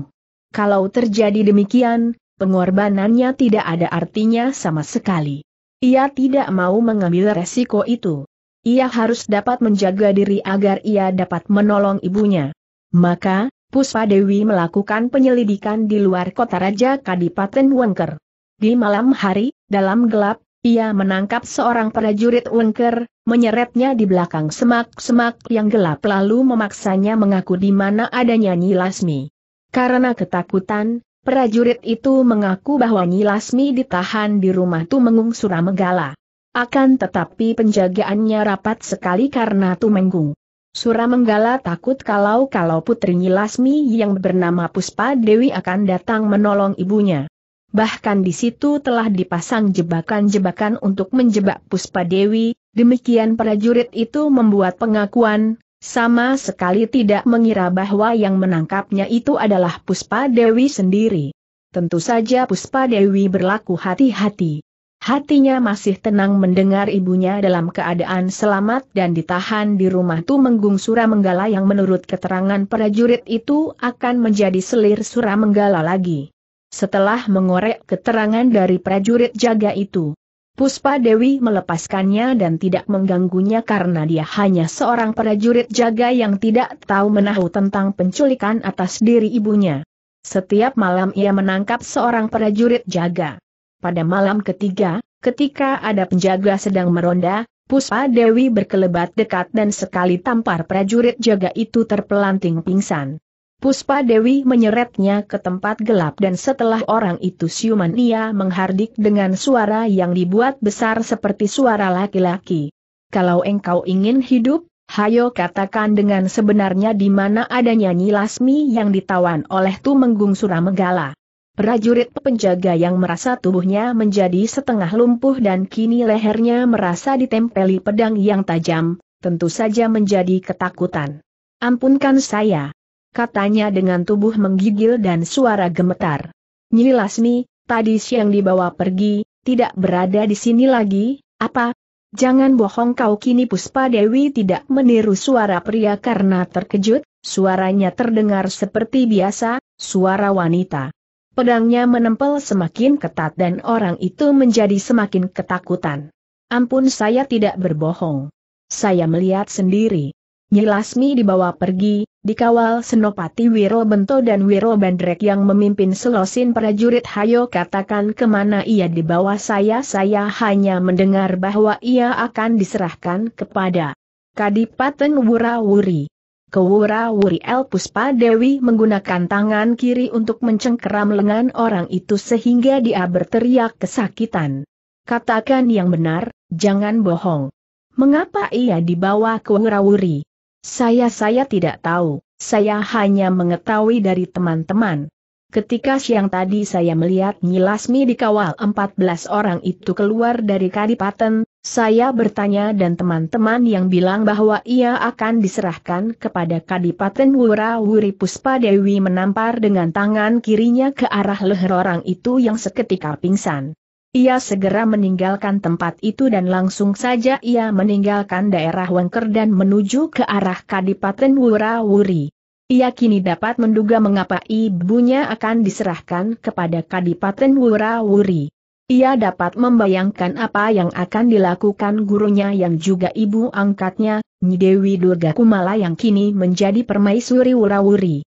Kalau terjadi demikian, pengorbanannya tidak ada artinya sama sekali. Ia tidak mau mengambil resiko itu. Ia harus dapat menjaga diri agar ia dapat menolong ibunya. Maka, Puspa Dewi melakukan penyelidikan di luar kota Raja Kadipaten Wengker. Di malam hari, dalam gelap, ia menangkap seorang prajurit Wengker, menyeretnya di belakang semak-semak yang gelap lalu memaksanya mengaku di mana adanya Nyi Lasmi. Karena ketakutan, prajurit itu mengaku bahwa Nyi Lasmi ditahan di rumah Tumenggung Suramegala. Akan tetapi penjagaannya rapat sekali karena Tumenggung Suramenggala takut kalau-kalau putrinya Lasmi yang bernama Puspa Dewi akan datang menolong ibunya. Bahkan di situ telah dipasang jebakan-jebakan untuk menjebak Puspa Dewi, demikian prajurit itu membuat pengakuan, sama sekali tidak mengira bahwa yang menangkapnya itu adalah Puspa Dewi sendiri. Tentu saja Puspa Dewi berlaku hati-hati. Hatinya masih tenang mendengar ibunya dalam keadaan selamat dan ditahan di rumah Tumenggung menggala yang menurut keterangan prajurit itu akan menjadi selir suramenggala lagi. Setelah mengorek keterangan dari prajurit jaga itu, Puspa Dewi melepaskannya dan tidak mengganggunya karena dia hanya seorang prajurit jaga yang tidak tahu menahu tentang penculikan atas diri ibunya. Setiap malam ia menangkap seorang prajurit jaga. Pada malam ketiga, ketika ada penjaga sedang meronda, Puspa Dewi berkelebat dekat dan sekali tampar prajurit jaga itu terpelanting pingsan. Puspa Dewi menyeretnya ke tempat gelap dan setelah orang itu siuman ia menghardik dengan suara yang dibuat besar seperti suara laki-laki. Kalau engkau ingin hidup, hayo katakan dengan sebenarnya di mana adanya Nyi Lasmi yang ditawan oleh Tumenggung Suramegala. Prajurit penjaga yang merasa tubuhnya menjadi setengah lumpuh dan kini lehernya merasa ditempeli pedang yang tajam, tentu saja menjadi ketakutan. Ampunkan saya, katanya dengan tubuh menggigil dan suara gemetar. Nyi Lasmi, tadi siang dibawa pergi, tidak berada di sini lagi, apa? Jangan bohong kau kini Puspa Dewi tidak meniru suara pria karena terkejut, suaranya terdengar seperti biasa, suara wanita. Pedangnya menempel semakin ketat dan orang itu menjadi semakin ketakutan. Ampun saya tidak berbohong. Saya melihat sendiri. Nyilasmi dibawa pergi, dikawal Senopati Wiro Bento dan Wiro Bandrek yang memimpin selosin prajurit Hayo katakan kemana ia dibawa saya saya hanya mendengar bahwa ia akan diserahkan kepada Kadipaten Wurawuri. Kewura-wuri El Puspa Dewi menggunakan tangan kiri untuk mencengkeram lengan orang itu sehingga dia berteriak kesakitan. Katakan yang benar, jangan bohong. Mengapa ia dibawa ke Wura-wuri? Saya-saya tidak tahu, saya hanya mengetahui dari teman-teman. Ketika siang tadi saya melihat Nyilasmi dikawal 14 orang itu keluar dari kadipaten, saya bertanya dan teman-teman yang bilang bahwa ia akan diserahkan kepada Kadipaten Wura Wuri Puspa Dewi menampar dengan tangan kirinya ke arah leher orang itu yang seketika pingsan. Ia segera meninggalkan tempat itu dan langsung saja ia meninggalkan daerah Wengker dan menuju ke arah Kadipaten Wura Wuri. Ia kini dapat menduga mengapa ibunya akan diserahkan kepada Kadipaten Wura Wuri. Ia dapat membayangkan apa yang akan dilakukan gurunya yang juga ibu angkatnya, Nyi Dewi Durga Kumala yang kini menjadi permaisuri Wurawuri.